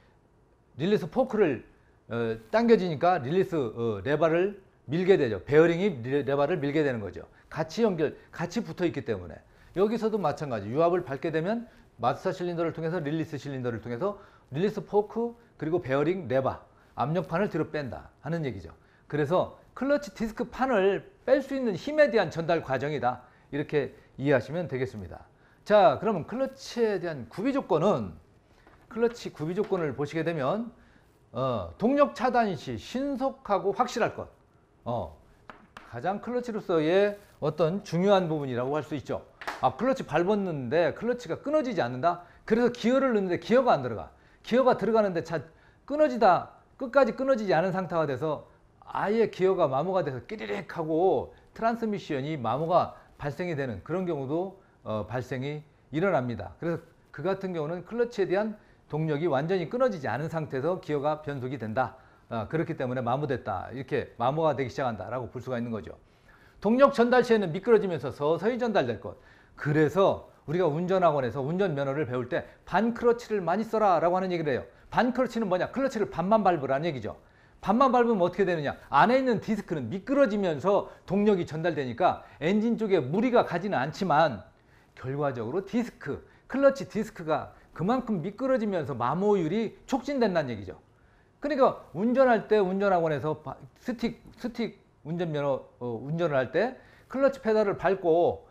릴리스 포크를 어, 당겨지니까 릴리스 어, 레버를 밀게 되죠. 베어링이 레바를 밀게 되는 거죠. 같이 연결, 같이 붙어 있기 때문에. 여기서도 마찬가지. 유압을 밟게 되면 마스터 실린더를 통해서 릴리스 실린더를 통해서 릴리스 포크 그리고 베어링 레바 압력판을 뒤로 뺀다 하는 얘기죠. 그래서 클러치 디스크 판을 뺄 수 있는 힘에 대한 전달 과정이다. 이렇게 이해하시면 되겠습니다. 자, 그러면 클러치에 대한 구비 조건은 클러치 구비 조건을 보시게 되면 어, 동력 차단 시 신속하고 확실할 것. 어, 가장 클러치로서의 어떤 중요한 부분이라고 할 수 있죠. 아, 클러치 밟았는데 클러치가 끊어지지 않는다? 그래서 기어를 넣는데 기어가 안 들어가. 기어가 들어가는데 차 끊어지다, 끝까지 끊어지지 않은 상태가 돼서 아예 기어가 마모가 돼서 끼리릭 하고 트랜스미션이 마모가 발생이 되는 그런 경우도 어, 발생이 일어납니다. 그래서 그 같은 경우는 클러치에 대한 동력이 완전히 끊어지지 않은 상태에서 기어가 변속이 된다. 어, 그렇기 때문에 마모됐다. 이렇게 마모가 되기 시작한다라고 볼 수가 있는 거죠. 동력 전달시에는 미끄러지면서 서서히 전달될 것. 그래서 우리가 운전학원에서 운전면허를 배울 때 반클러치를 많이 써라 라고 하는 얘기를 해요. 반클러치는 뭐냐? 클러치를 반만 밟으라는 얘기죠. 반만 밟으면 어떻게 되느냐? 안에 있는 디스크는 미끄러지면서 동력이 전달되니까 엔진 쪽에 무리가 가지는 않지만 결과적으로 디스크, 클러치 디스크가 그만큼 미끄러지면서 마모율이 촉진된다는 얘기죠. 그러니까 운전할 때 운전학원에서 스틱 스틱 운전면허 어, 운전을 할 때 클러치 페달을 밟고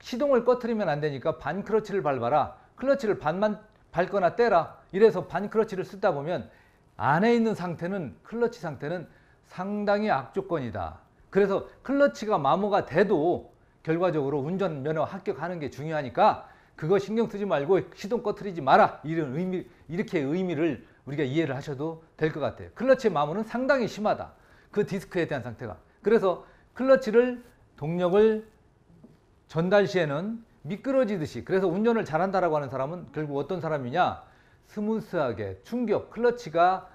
시동을 꺼트리면 안 되니까 반 클러치를 밟아라. 클러치를 반만 밟거나 떼라. 이래서 반 클러치를 쓰다 보면 안에 있는 상태는 클러치 상태는 상당히 악조건이다. 그래서 클러치가 마모가 돼도 결과적으로 운전 면허 합격하는 게 중요하니까 그거 신경 쓰지 말고 시동 꺼트리지 마라. 이런 의미 이렇게 의미를 우리가 이해를 하셔도 될 것 같아요. 클러치의 마모는 상당히 심하다. 그 디스크에 대한 상태가. 그래서 클러치를 동력을 전달 시에는 미끄러지듯이 그래서 운전을 잘한다라고 하는 사람은 결국 어떤 사람이냐 스무스하게 충격 클러치가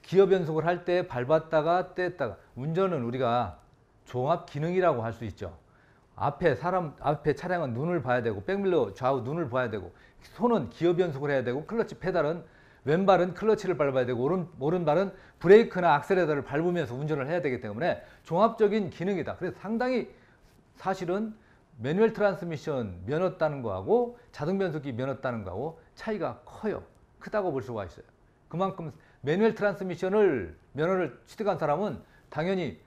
기어 변속을 할 때 밟았다가 뗐다가 운전은 우리가 종합 기능이라고 할 수 있죠 앞에 사람 앞에 차량은 눈을 봐야 되고 백밀러 좌우 눈을 봐야 되고 손은 기어 변속을 해야 되고 클러치 페달은 왼발은 클러치를 밟아야 되고 오른, 오른발은 브레이크나 악셀레터를 밟으면서 운전을 해야 되기 때문에 종합적인 기능이다. 그래서 상당히 사실은 매뉴얼 트랜스미션 면허 따는 거하고 자동 변속기 면허 따는 거하고 차이가 커요. 크다고 볼 수가 있어요. 그만큼 매뉴얼 트랜스미션을 면허를 취득한 사람은 당연히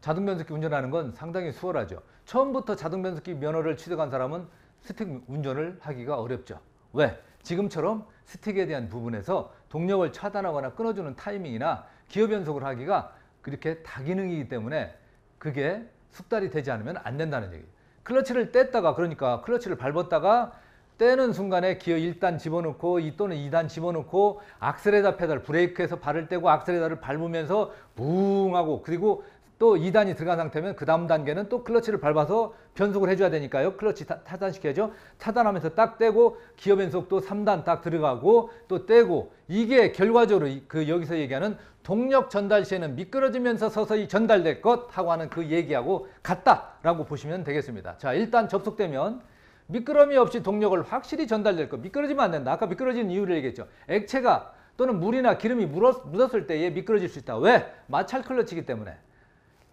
자동 변속기 운전하는 건 상당히 수월하죠. 처음부터 자동 변속기 면허를 취득한 사람은 스틱 운전을 하기가 어렵죠. 왜? 지금처럼 스틱에 대한 부분에서 동력을 차단하거나 끊어주는 타이밍이나 기어 변속을 하기가 그렇게 다기능이기 때문에 그게 숙달이 되지 않으면 안 된다는 얘기예요. 클러치를 뗐다가 그러니까 클러치를 밟았다가 떼는 순간에 기어 1단 집어넣고 2 또는 2단 집어넣고 악셀에다 페달 브레이크에서 발을 떼고 악셀에다를 밟으면서 붕 하고 그리고 또 2단이 들어간 상태면 그 다음 단계는 또 클러치를 밟아서 변속을 해줘야 되니까요. 클러치 타, 차단시켜야죠. 타단하면서딱 떼고 기어 변속도 3단 딱 들어가고 또 떼고 이게 결과적으로 그 여기서 얘기하는 동력 전달 시에는 미끄러지면서 서서히 전달될 것 하고 하는 그 얘기하고 같다라고 보시면 되겠습니다. 자 일단 접속되면 미끄럼이 없이 동력을 확실히 전달될 것. 미끄러지면 안 된다. 아까 미끄러지는 이유를 얘기했죠. 액체가 또는 물이나 기름이 물었, 묻었을 때에 미끄러질 수 있다. 왜? 마찰 클러치기 때문에.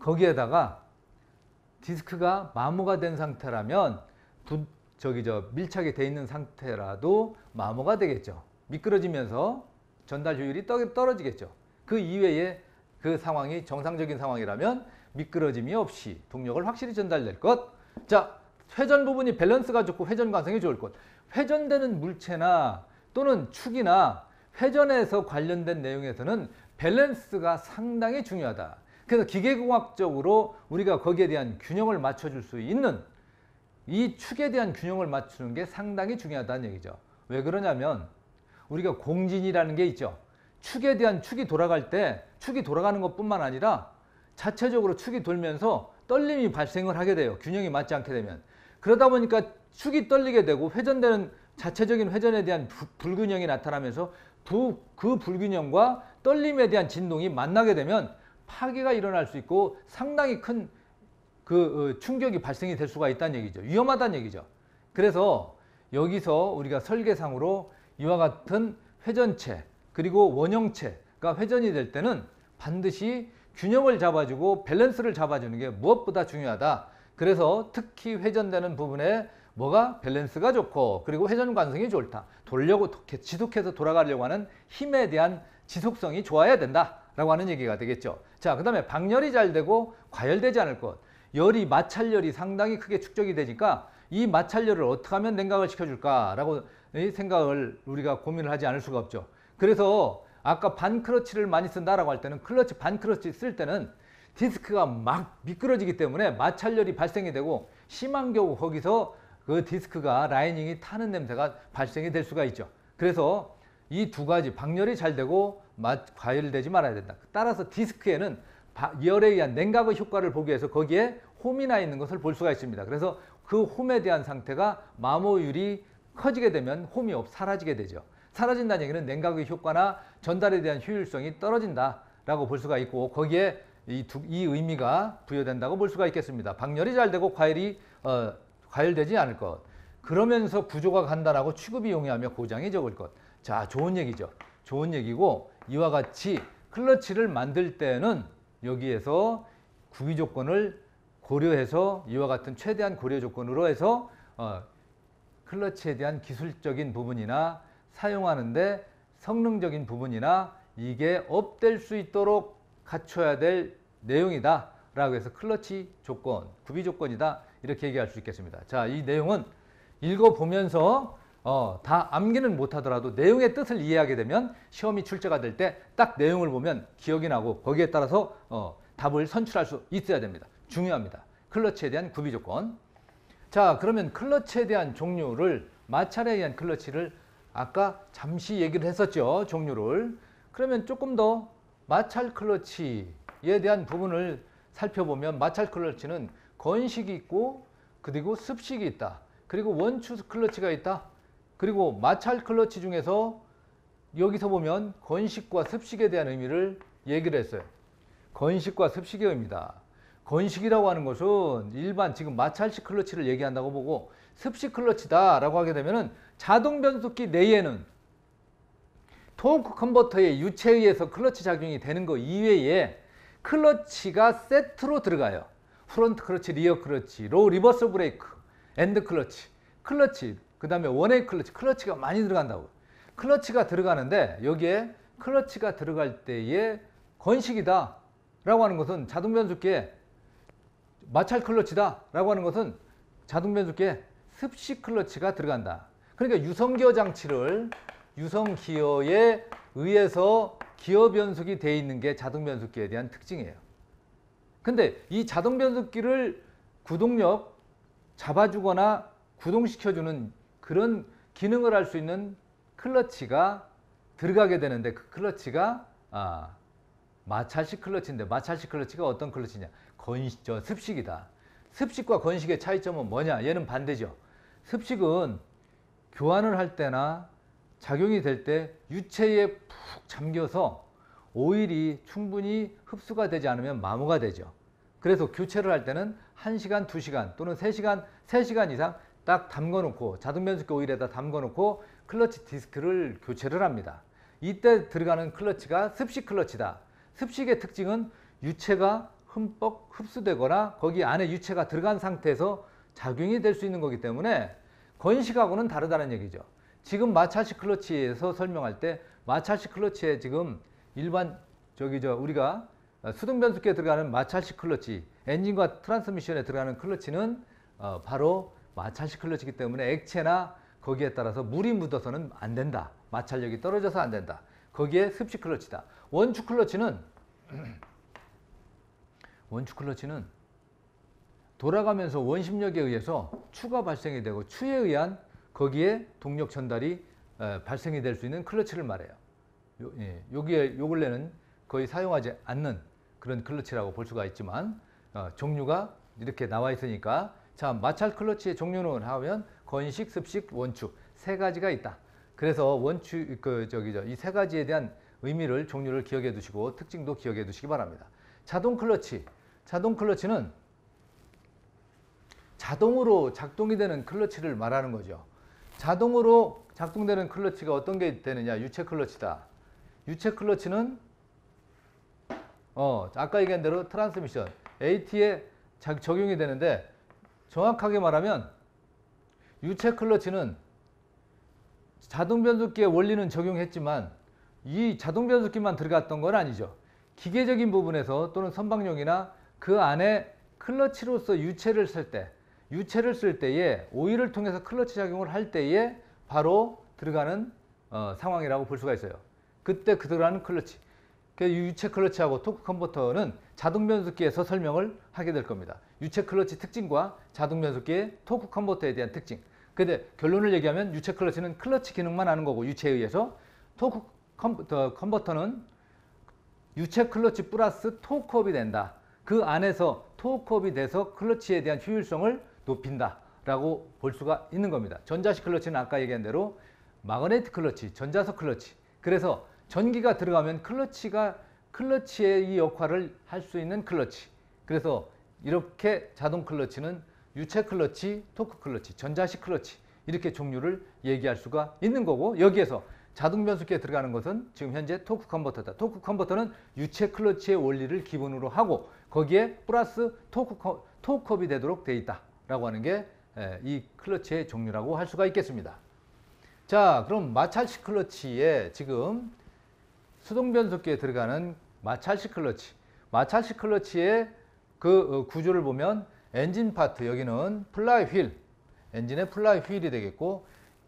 거기에다가 디스크가 마모가 된 상태라면 부, 저기 저 밀착이 돼 있는 상태라도 마모가 되겠죠. 미끄러지면서 전달 효율이 떨어지겠죠. 그 이외에 그 상황이 정상적인 상황이라면 미끄러짐이 없이 동력을 확실히 전달될 것. 자, 회전 부분이 밸런스가 좋고 회전 관성이 좋을 것. 회전되는 물체나 또는 축이나 회전에서 관련된 내용에서는 밸런스가 상당히 중요하다. 그래서 기계공학적으로 우리가 거기에 대한 균형을 맞춰줄 수 있는 이 축에 대한 균형을 맞추는 게 상당히 중요하다는 얘기죠. 왜 그러냐면 우리가 공진이라는 게 있죠. 축에 대한 축이 돌아갈 때 축이 돌아가는 것뿐만 아니라 자체적으로 축이 돌면서 떨림이 발생을 하게 돼요. 균형이 맞지 않게 되면. 그러다 보니까 축이 떨리게 되고 회전되는 자체적인 회전에 대한 부, 불균형이 나타나면서 부, 그 불균형과 떨림에 대한 진동이 만나게 되면 파괴가 일어날 수 있고 상당히 큰그 어, 충격이 발생이 될 수가 있다는 얘기죠. 위험하다는 얘기죠. 그래서 여기서 우리가 설계상으로 이와 같은 회전체 그리고 원형체가 회전이 될 때는 반드시 균형을 잡아주고 밸런스를 잡아주는 게 무엇보다 중요하다. 그래서 특히 회전되는 부분에 뭐가 밸런스가 좋고 그리고 회전 관성이 좋다. 돌려고 지속해서 돌아가려고 하는 힘에 대한 지속성이 좋아야 된다라고 하는 얘기가 되겠죠. 자, 그 다음에 박열이 잘 되고 과열되지 않을 것. 열이 마찰열이 상당히 크게 축적이 되니까 이 마찰열을 어떻게 하면 냉각을 시켜줄까라고 생각을 우리가 고민을 하지 않을 수가 없죠. 그래서 아까 반크러치를 많이 쓴다라고 할 때는 클러치 반크러치쓸 때는 디스크가 막 미끄러지기 때문에 마찰열이 발생이 되고 심한 경우 거기서 그 디스크가 라이닝이 타는 냄새가 발생이 될 수가 있죠. 그래서 이 두 가지 박열이 잘 되고 과열되지 말아야 된다. 따라서 디스크에는 열에 의한 냉각의 효과를 보기 위해서 거기에 홈이 나 있는 것을 볼 수가 있습니다. 그래서 그 홈에 대한 상태가 마모율이 커지게 되면 홈이 없 사라지게 되죠. 사라진다는 얘기는 냉각의 효과나 전달에 대한 효율성이 떨어진다라고 볼 수가 있고 거기에 이, 두, 이 의미가 부여된다고 볼 수가 있겠습니다. 박열이 잘 되고 과열이 어, 과열되지 않을 것. 그러면서 구조가 간단하고 취급이 용이하며 고장이 적을 것. 자, 좋은 얘기죠. 좋은 얘기고 이와 같이 클러치를 만들 때는 여기에서 구기 조건을 고려해서 이와 같은 최대한 고려 조건으로 해서 어, 클러치에 대한 기술적인 부분이나 사용하는데 성능적인 부분이나 이게 업 될 수 있도록 갖춰야 될 내용이다 라고 해서 클러치 조건, 구비 조건이다 이렇게 얘기할 수 있겠습니다. 자, 이 내용은 읽어보면서 어, 다 암기는 못하더라도 내용의 뜻을 이해하게 되면 시험이 출제가 될 때 딱 내용을 보면 기억이 나고 거기에 따라서 어, 답을 선출할 수 있어야 됩니다. 중요합니다. 클러치에 대한 구비 조건. 자 그러면 클러치에 대한 종류를 마찰에 의한 클러치를 아까 잠시 얘기를 했었죠. 종류를. 그러면 조금 더 마찰 클러치에 대한 부분을 살펴보면 마찰 클러치는 건식이 있고 그리고 습식이 있다. 그리고 원추 클러치가 있다. 그리고 마찰 클러치 중에서 여기서 보면 건식과 습식에 대한 의미를 얘기를 했어요. 건식과 습식의 의미다. 건식이라고 하는 것은 일반 지금 마찰식 클러치를 얘기한다고 보고 습식 클러치다 라고 하게 되면 자동 변속기 내에는 토크 컨버터의 유체에 의해서 클러치 작용이 되는 것 이외에 클러치가 세트로 들어가요. 프론트 클러치, 리어 클러치, 로우 리버스 브레이크, 엔드 클러치, 클러치 그 다음에 원의 클러치, 클러치가 많이 들어간다고. 클러치가 들어가는데 여기에 클러치가 들어갈 때의 건식이다 라고 하는 것은 자동 변속기에 마찰 클러치다 라고 하는 것은 자동 변속기에 습식 클러치가 들어간다. 그러니까 유성기어 장치를 유성기어에 의해서 기어 변속이 돼 있는 게 자동 변속기에 대한 특징이에요. 근데 이 자동 변속기를 구동력 잡아주거나 구동시켜주는 그런 기능을 할 수 있는 클러치가 들어가게 되는데 그 클러치가 아, 마찰식 클러치인데 마찰식 클러치가 어떤 클러치냐 건식, 저 습식이다 습식과 건식의 차이점은 뭐냐 얘는 반대죠 습식은 교환을 할 때나 작용이 될 때 유체에 푹 잠겨서 오일이 충분히 흡수가 되지 않으면 마모가 되죠 그래서 교체를 할 때는 1시간, 2시간 또는 3시간, 3시간 이상 딱 담궈 놓고 자동 변속기 오일에다 담궈 놓고 클러치 디스크를 교체를 합니다. 이때 들어가는 클러치가 습식 클러치다. 습식의 특징은 유체가 흠뻑 흡수되거나 거기 안에 유체가 들어간 상태에서 작용이 될 수 있는 거기 때문에 건식하고는 다르다는 얘기죠. 지금 마찰식 클러치에서 설명할 때 마찰식 클러치에 지금 일반 저기 저 우리가 수동 변속기에 들어가는 마찰식 클러치 엔진과 트랜스미션에 들어가는 클러치는 어 바로 마찰식 클러치기 때문에 액체나 거기에 따라서 물이 묻어서는 안 된다. 마찰력이 떨어져서 안 된다. 거기에 습식 클러치다. 원축 클러치는 원축 클러치는 돌아가면서 원심력에 의해서 추가 발생이 되고 추에 의한 거기에 동력 전달이 발생이 될 수 있는 클러치를 말해요. 요, 예, 여기에 요 근래는 거의 사용하지 않는 그런 클러치라고 볼 수가 있지만 어, 종류가 이렇게 나와 있으니까 자, 마찰 클러치의 종류는 하면 건식, 습식, 원축 세 가지가 있다. 그래서 원축 그 저기죠. 이 세 가지에 대한 의미를 종류를 기억해 두시고 특징도 기억해 두시기 바랍니다. 자동 클러치. 자동 클러치는 자동으로 작동이 되는 클러치를 말하는 거죠. 자동으로 작동되는 클러치가 어떤 게 되느냐? 유체 클러치다. 유체 클러치는 어, 아까 얘기한 대로 트랜스미션 AT에 적용이 되는데 정확하게 말하면 유체 클러치는 자동 변속기의 원리는 적용했지만 이 자동 변속기만 들어갔던 건 아니죠. 기계적인 부분에서 또는 선박용이나 그 안에 클러치로서 유체를 쓸 때, 유체를 쓸 때에 오일을 통해서 클러치 작용을 할 때에 바로 들어가는 어, 상황이라고 볼 수가 있어요. 그때 그 들어가는 클러치. 그 유체 클러치하고 토크 컨버터는 자동 변속기에서 설명을 하게 될 겁니다. 유체 클러치 특징과 자동 변속기의 토크 컨버터에 대한 특징. 근데 결론을 얘기하면 유체 클러치는 클러치 기능만 하는 거고 유체에 의해서 토크 컨버터는 유체 클러치 플러스 토크업이 된다. 그 안에서 토크업이 돼서 클러치에 대한 효율성을 높인다. 라고 볼 수가 있는 겁니다. 전자식 클러치는 아까 얘기한 대로 마그네틱 클러치, 전자석 클러치. 그래서 전기가 들어가면 클러치가 클러치의 이 역할을 할 수 있는 클러치. 그래서 이렇게 자동 클러치는 유체 클러치, 토크 클러치, 전자식 클러치 이렇게 종류를 얘기할 수가 있는 거고 여기에서 자동 변속기에 들어가는 것은 지금 현재 토크 컨버터다. 토크 컨버터는 유체 클러치의 원리를 기본으로 하고 거기에 플러스 토크 컵, 토크컵이 되도록 돼 있다라고 하는 게 이 클러치의 종류라고 할 수가 있겠습니다. 자, 그럼 마찰식 클러치에 지금 수동 변속기에 들어가는 마찰시 클러치 마찰시 클러치의 그 어, 구조를 보면 엔진 파트 여기는 플라이 휠 엔진의 플라이 휠이 되겠고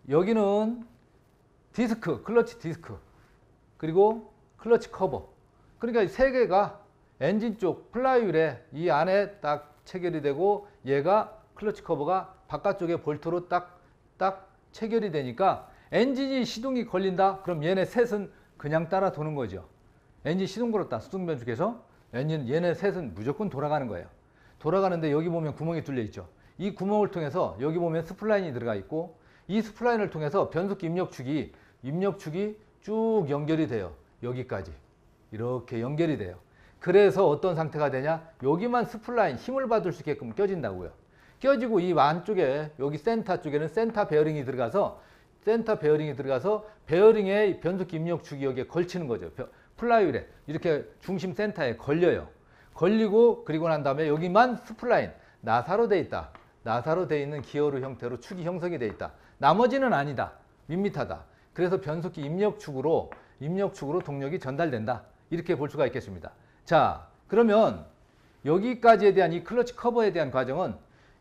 여기는 디스크 클러치 디스크 그리고 클러치 커버 그러니까 이세 개가 엔진 쪽 플라이 휠에 이 안에 딱 체결이 되고 얘가 클러치 커버가 바깥쪽에 볼트로 딱 딱 체결이 되니까 엔진이 시동이 걸린다 그럼 얘네 셋은 그냥 따라 도는 거죠. 엔진 시동 걸었다. 수동 변속해서 엔진 얘네 셋은 무조건 돌아가는 거예요. 돌아가는데 여기 보면 구멍이 뚫려 있죠. 이 구멍을 통해서 여기 보면 스플라인이 들어가 있고 이 스플라인을 통해서 변속기 입력축이 입력축이 쭉 연결이 돼요. 여기까지 이렇게 연결이 돼요. 그래서 어떤 상태가 되냐? 여기만 스플라인 힘을 받을 수 있게끔 껴진다고요. 껴지고 이 안쪽에 여기 센터 쪽에는 센터 베어링이 들어가서 센터 베어링이 들어가서 베어링의 변속기 입력축이 여기에 걸치는 거죠. 플라이휠에 이렇게 중심 센터에 걸려요. 걸리고 그리고 난 다음에 여기만 스플라인 나사로 돼 있다. 나사로 돼 있는 기어로 형태로 축이 형성이 돼 있다. 나머지는 아니다. 밋밋하다. 그래서 변속기 입력축으로 입력축으로 동력이 전달된다. 이렇게 볼 수가 있겠습니다. 자 그러면 여기까지에 대한 이 클러치 커버에 대한 과정은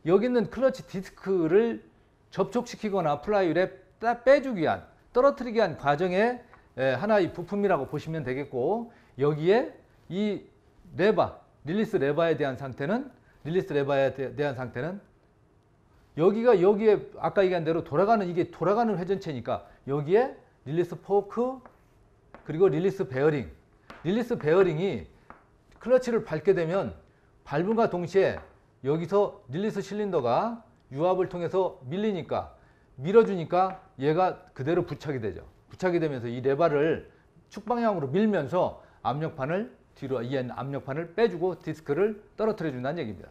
여기 있는 클러치 디스크를 접촉시키거나 플라이휠에 빼주기 위한, 떨어뜨리기 위한 과정의 예, 하나의 부품이라고 보시면 되겠고 여기에 이 레바, 릴리스 레바에 대한 상태는 릴리스 레바에 대한 상태는 여기가 여기에 아까 얘기한 대로 돌아가는 이게 돌아가는 회전체니까 여기에 릴리스 포크 그리고 릴리스 베어링 릴리스 베어링이 클러치를 밟게 되면 밟음과 동시에 여기서 릴리스 실린더가 유압을 통해서 밀리니까 밀어주니까 얘가 그대로 부착이 되죠. 부착이 되면서 이 레바를 축방향으로 밀면서 압력판을 뒤로 이 압력판을 빼주고 디스크를 떨어뜨려 준다는 얘기입니다.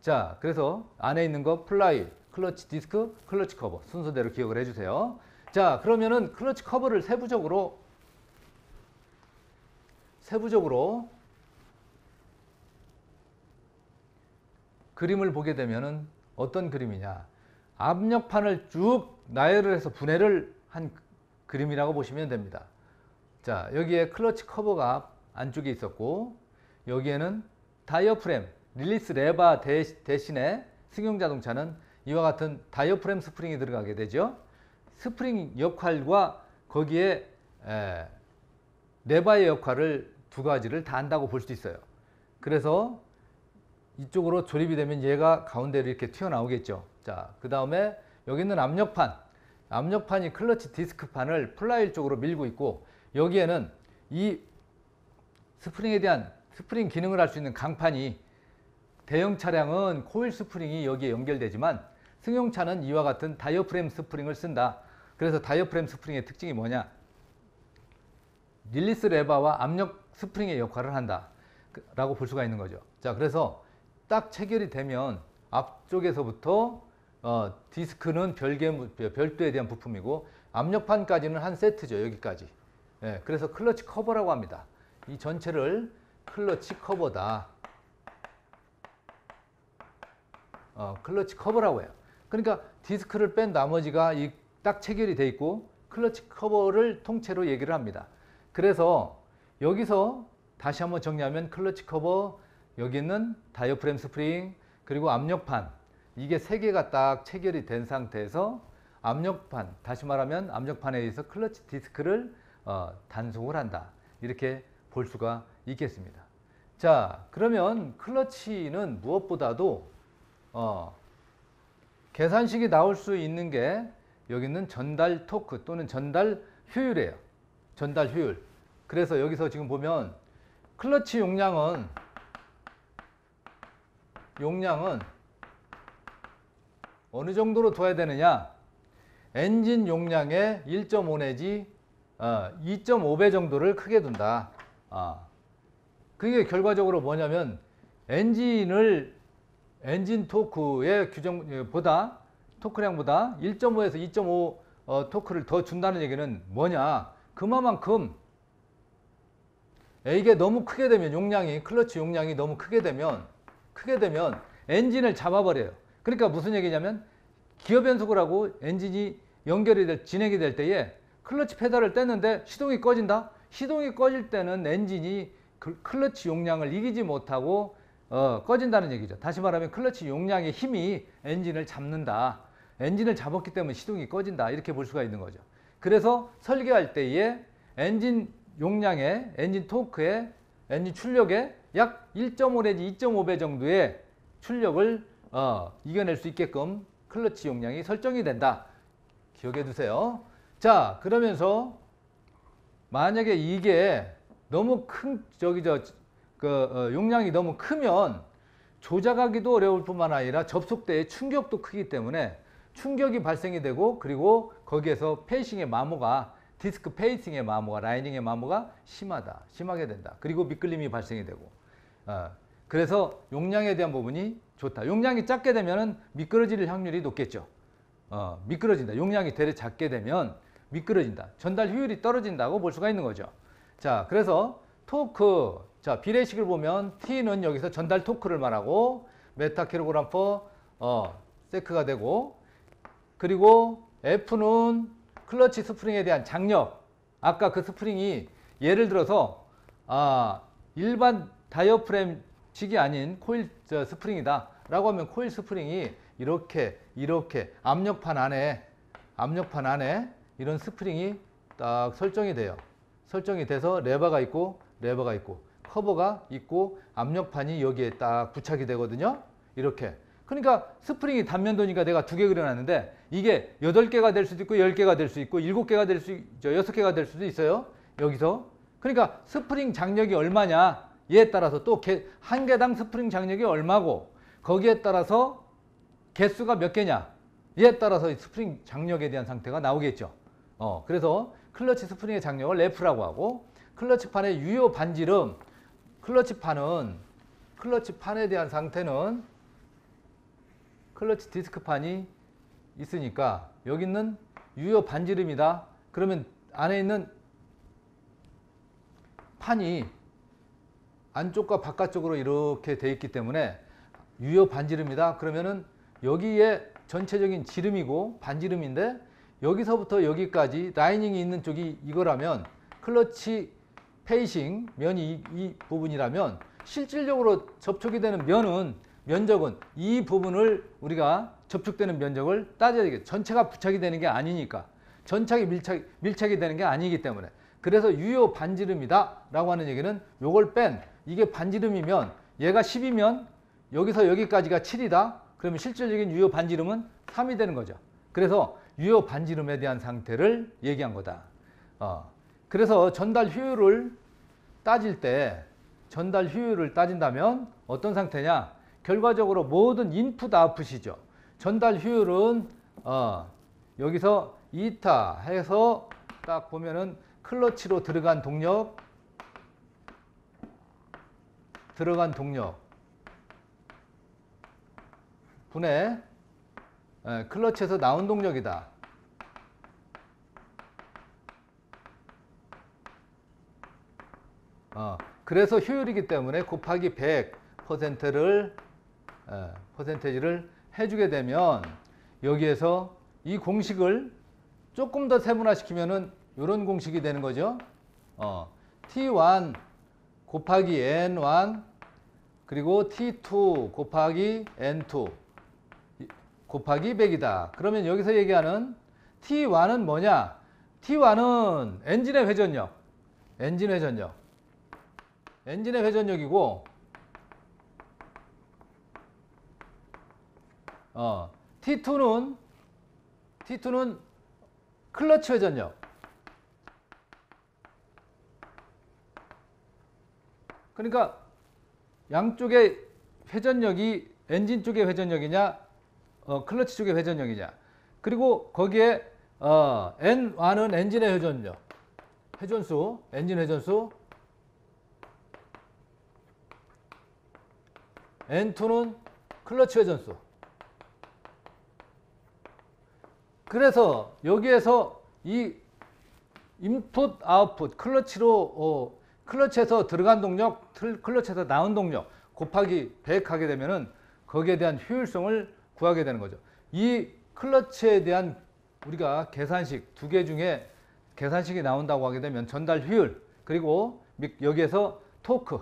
자, 그래서 안에 있는 거 플라이, 클러치 디스크, 클러치 커버 순서대로 기억을 해주세요. 자, 그러면은 클러치 커버를 세부적으로 세부적으로 그림을 보게 되면은 어떤 그림이냐? 압력판을 쭉 나열을 해서 분해를 한 그림이라고 보시면 됩니다. 자, 여기에 클러치 커버가 안쪽에 있었고 여기에는 다이어프램, 릴리스 레바 대신에 승용자동차는 이와 같은 다이어프램 스프링이 들어가게 되죠. 스프링 역할과 거기에 레바의 역할을 두 가지를 다 한다고 볼 수 있어요. 그래서 이쪽으로 조립이 되면 얘가 가운데로 이렇게 튀어나오겠죠. 자, 그 다음에 여기 있는 압력판, 압력판이 클러치 디스크판을 플라일 쪽으로 밀고 있고 여기에는 이 스프링에 대한 스프링 기능을 할 수 있는 강판이 대형 차량은 코일 스프링이 여기에 연결되지만 승용차는 이와 같은 다이어프램 스프링을 쓴다. 그래서 다이어프램 스프링의 특징이 뭐냐? 릴리스 레버와 압력 스프링의 역할을 한다. 그, 라고 볼 수가 있는 거죠. 자, 그래서 딱 체결이 되면 앞쪽에서부터 어, 디스크는 별개, 별도에 대한 부품이고 압력판까지는 한 세트죠. 여기까지. 예, 그래서 클러치 커버라고 합니다. 이 전체를 클러치 커버다. 어, 클러치 커버라고 해요. 그러니까 디스크를 뺀 나머지가 이 딱 체결이 돼 있고 클러치 커버를 통째로 얘기를 합니다. 그래서 여기서 다시 한번 정리하면 클러치 커버 여기는 있 다이어프램 스프링 그리고 압력판 이게 세 개가 딱 체결이 된 상태에서 압력판 다시 말하면 압력판에 의해서 클러치 디스크를 어, 단속을 한다 이렇게 볼 수가 있겠습니다 자 그러면 클러치는 무엇보다도 어, 계산식이 나올 수 있는 게 여기는 있 전달 토크 또는 전달 효율이에요 전달 효율 그래서 여기서 지금 보면 클러치 용량은 용량은 어느 정도로 둬야 되느냐 엔진 용량의 1.5 내지 2.5배 정도를 크게 둔다 아, 그게 결과적으로 뭐냐면 엔진을 엔진 토크의 규정보다 예, 토크량보다 1.5에서 2.5 어, 토크를 더 준다는 얘기는 뭐냐 그만큼 이게 너무 크게 되면 용량이 클러치 용량이 너무 크게 되면 크게 되면 엔진을 잡아버려요. 그러니까 무슨 얘기냐면 기어 변속을 하고 엔진이 연결이 될, 진행이 될 때에 클러치 페달을 뗐는데 시동이 꺼진다? 시동이 꺼질 때는 엔진이 클러치 용량을 이기지 못하고 어, 꺼진다는 얘기죠. 다시 말하면 클러치 용량의 힘이 엔진을 잡는다. 엔진을 잡았기 때문에 시동이 꺼진다. 이렇게 볼 수가 있는 거죠. 그래서 설계할 때에 엔진 용량에, 엔진 토크에, 엔진 출력에 약1.5 내지 2.5배 정도의 출력을 어, 이겨낼 수 있게끔 클러치 용량이 설정이 된다. 기억해 두세요. 자, 그러면서 만약에 이게 너무 큰 저기 저그 어, 용량이 너무 크면 조작하기도 어려울 뿐만 아니라 접속대의 충격도 크기 때문에 충격이 발생이 되고 그리고 거기에서 페이싱의 마모가 디스크 페이싱의 마모가 라이닝의 마모가 심하다 심하게 된다 그리고 미끌림이 발생이 되고 어. 그래서 용량에 대한 부분이 좋다. 용량이 작게 되면 미끄러질 확률이 높겠죠. 어, 미끄러진다. 용량이 대략 작게 되면 미끄러진다. 전달 효율이 떨어진다고 볼 수가 있는 거죠. 자, 그래서 토크, 자, 비례식을 보면 T는 여기서 전달 토크를 말하고 메타 킬로그램 퍼 어, 세크가 되고 그리고 F는 클러치 스프링에 대한 장력 아까 그 스프링이 예를 들어서 아 일반 다이어프램 식이 아닌 코일 스프링이다 라고 하면 코일 스프링이 이렇게 이렇게 압력판 안에 압력판 안에 이런 스프링이 딱 설정이 돼요 설정이 돼서 레버가 있고 레버가 있고 커버가 있고 압력판이 여기에 딱 부착이 되거든요 이렇게 그러니까 스프링이 단면도니까 내가 두 개 그려놨는데 이게 여덟 개가될 수도 있고 열개가 될 수 있고 일곱 개가 될 수 있죠. 여섯 개가될 수도 있어요. 여기서. 그러니까 스프링 장력이 얼마냐 이에 따라서 또 한 개당 스프링 장력이 얼마고 거기에 따라서 개수가 몇 개냐 이에 따라서 스프링 장력에 대한 상태가 나오겠죠. 어, 그래서 클러치 스프링의 장력을 레프라고 하고 클러치판의 유효 반지름 클러치판은 클러치판에 대한 상태는 클러치 디스크판이 있으니까 여기 있는 유효 반지름이다. 그러면 안에 있는 판이 안쪽과 바깥쪽으로 이렇게 돼 있기 때문에 유효 반지름이다. 그러면은 여기에 전체적인 지름이고 반지름인데 여기서부터 여기까지 라이닝이 있는 쪽이 이거라면 클러치 페이싱 면이 이, 이 부분이라면 실질적으로 접촉이 되는 면은 면적은 이 부분을 우리가 접촉되는 면적을 따져야 되겠죠. 전체가 부착이 되는 게 아니니까. 전착이 밀착, 밀착이 되는 게 아니기 때문에. 그래서 유효 반지름이다 라고 하는 얘기는 요걸 뺀 이게 반지름이면 얘가 10이면 여기서 여기까지가 7이다. 그러면 실질적인 유효 반지름은 3이 되는 거죠. 그래서 유효 반지름에 대한 상태를 얘기한 거다. 어. 그래서 전달 효율을 따질 때 전달 효율을 따진다면 어떤 상태냐? 결과적으로 모든 인풋 아웃풋이죠. 전달 효율은 어, 여기서 이타 해서 딱 보면은 클러치로 들어간 동력 들어간 동력 분해 예, 클러치에서 나온 동력이다. 어, 그래서 효율이기 때문에 곱하기 100%를 에, 예, 퍼센테지를 해주게 되면 여기에서 이 공식을 조금 더 세분화시키면은 이런 공식이 되는 거죠. 어, T1 곱하기 N1 그리고 T2 곱하기 N2 곱하기 100이다. 그러면 여기서 얘기하는 T1은 뭐냐? T1은 엔진의 회전력. 엔진 회전력. 엔진의 회전력이고 어, T2는 T2는 클러치 회전력. 그러니까 양쪽의 회전력이 엔진 쪽의 회전력이냐 어, 클러치 쪽의 회전력이냐 그리고 거기에 어, N1은 엔진의 회전력 회전수 엔진 회전수 N2는 클러치 회전수 그래서 여기에서 이 인풋 아웃풋 클러치로 어, 클러치에서 들어간 동력, 클러치에서 나온 동력 곱하기 100 하게 되면은 거기에 대한 효율성을 구하게 되는 거죠. 이 클러치에 대한 우리가 계산식 두 개 중에 계산식이 나온다고 하게 되면 전달 효율 그리고 여기에서 토크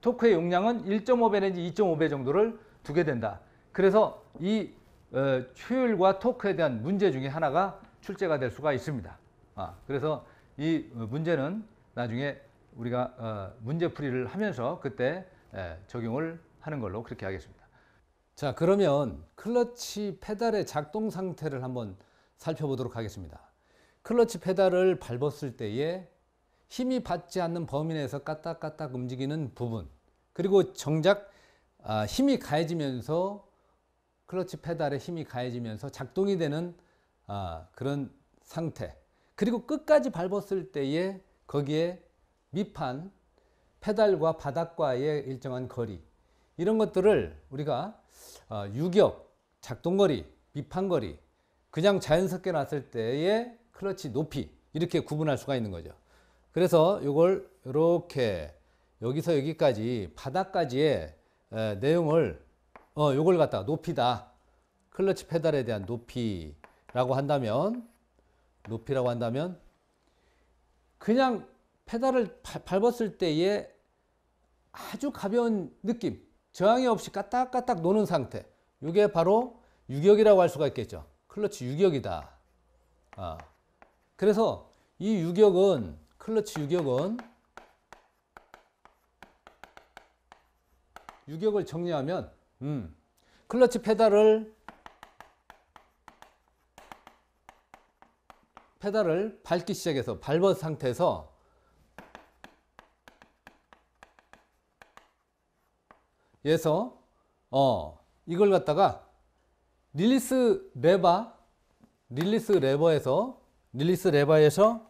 토크의 용량은 1.5배 내지 2.5배 정도를 두게 된다. 그래서 이 어, 효율과 토크에 대한 문제 중에 하나가 출제가 될 수가 있습니다. 아, 그래서 이 어, 문제는 나중에 우리가 어, 문제풀이를 하면서 그때 예, 적용을 하는 걸로 그렇게 하겠습니다. 자 그러면 클러치 페달의 작동 상태를 한번 살펴보도록 하겠습니다. 클러치 페달을 밟았을 때에 힘이 받지 않는 범위 내에서 까딱까딱 움직이는 부분 그리고 정작 아, 힘이 가해지면서 클러치 페달에 힘이 가해지면서 작동이 되는 아, 그런 상태 그리고 끝까지 밟았을 때에 거기에 밑판, 페달과 바닥과의 일정한 거리 이런 것들을 우리가 어, 유격, 작동거리, 밑판거리 그냥 자연스럽게 났을 때의 클러치 높이 이렇게 구분할 수가 있는 거죠. 그래서 이걸 이렇게 여기서 여기까지 바닥까지의 내용을 어, 요걸 갖다가 높이다. 클러치 페달에 대한 높이라고 한다면 높이라고 한다면 그냥 페달을 밟았을 때의 아주 가벼운 느낌 저항이 없이 까딱까딱 노는 상태 이게 바로 유격이라고 할 수가 있겠죠 클러치 유격이다 아. 그래서 이 유격은 클러치 유격은 유격을 정리하면 음, 클러치 페달을 페달을 밟기 시작해서 밟은 상태에서 에서 어 이걸 갖다가 릴리스 레버 릴리스 레버에서 릴리스 레버에서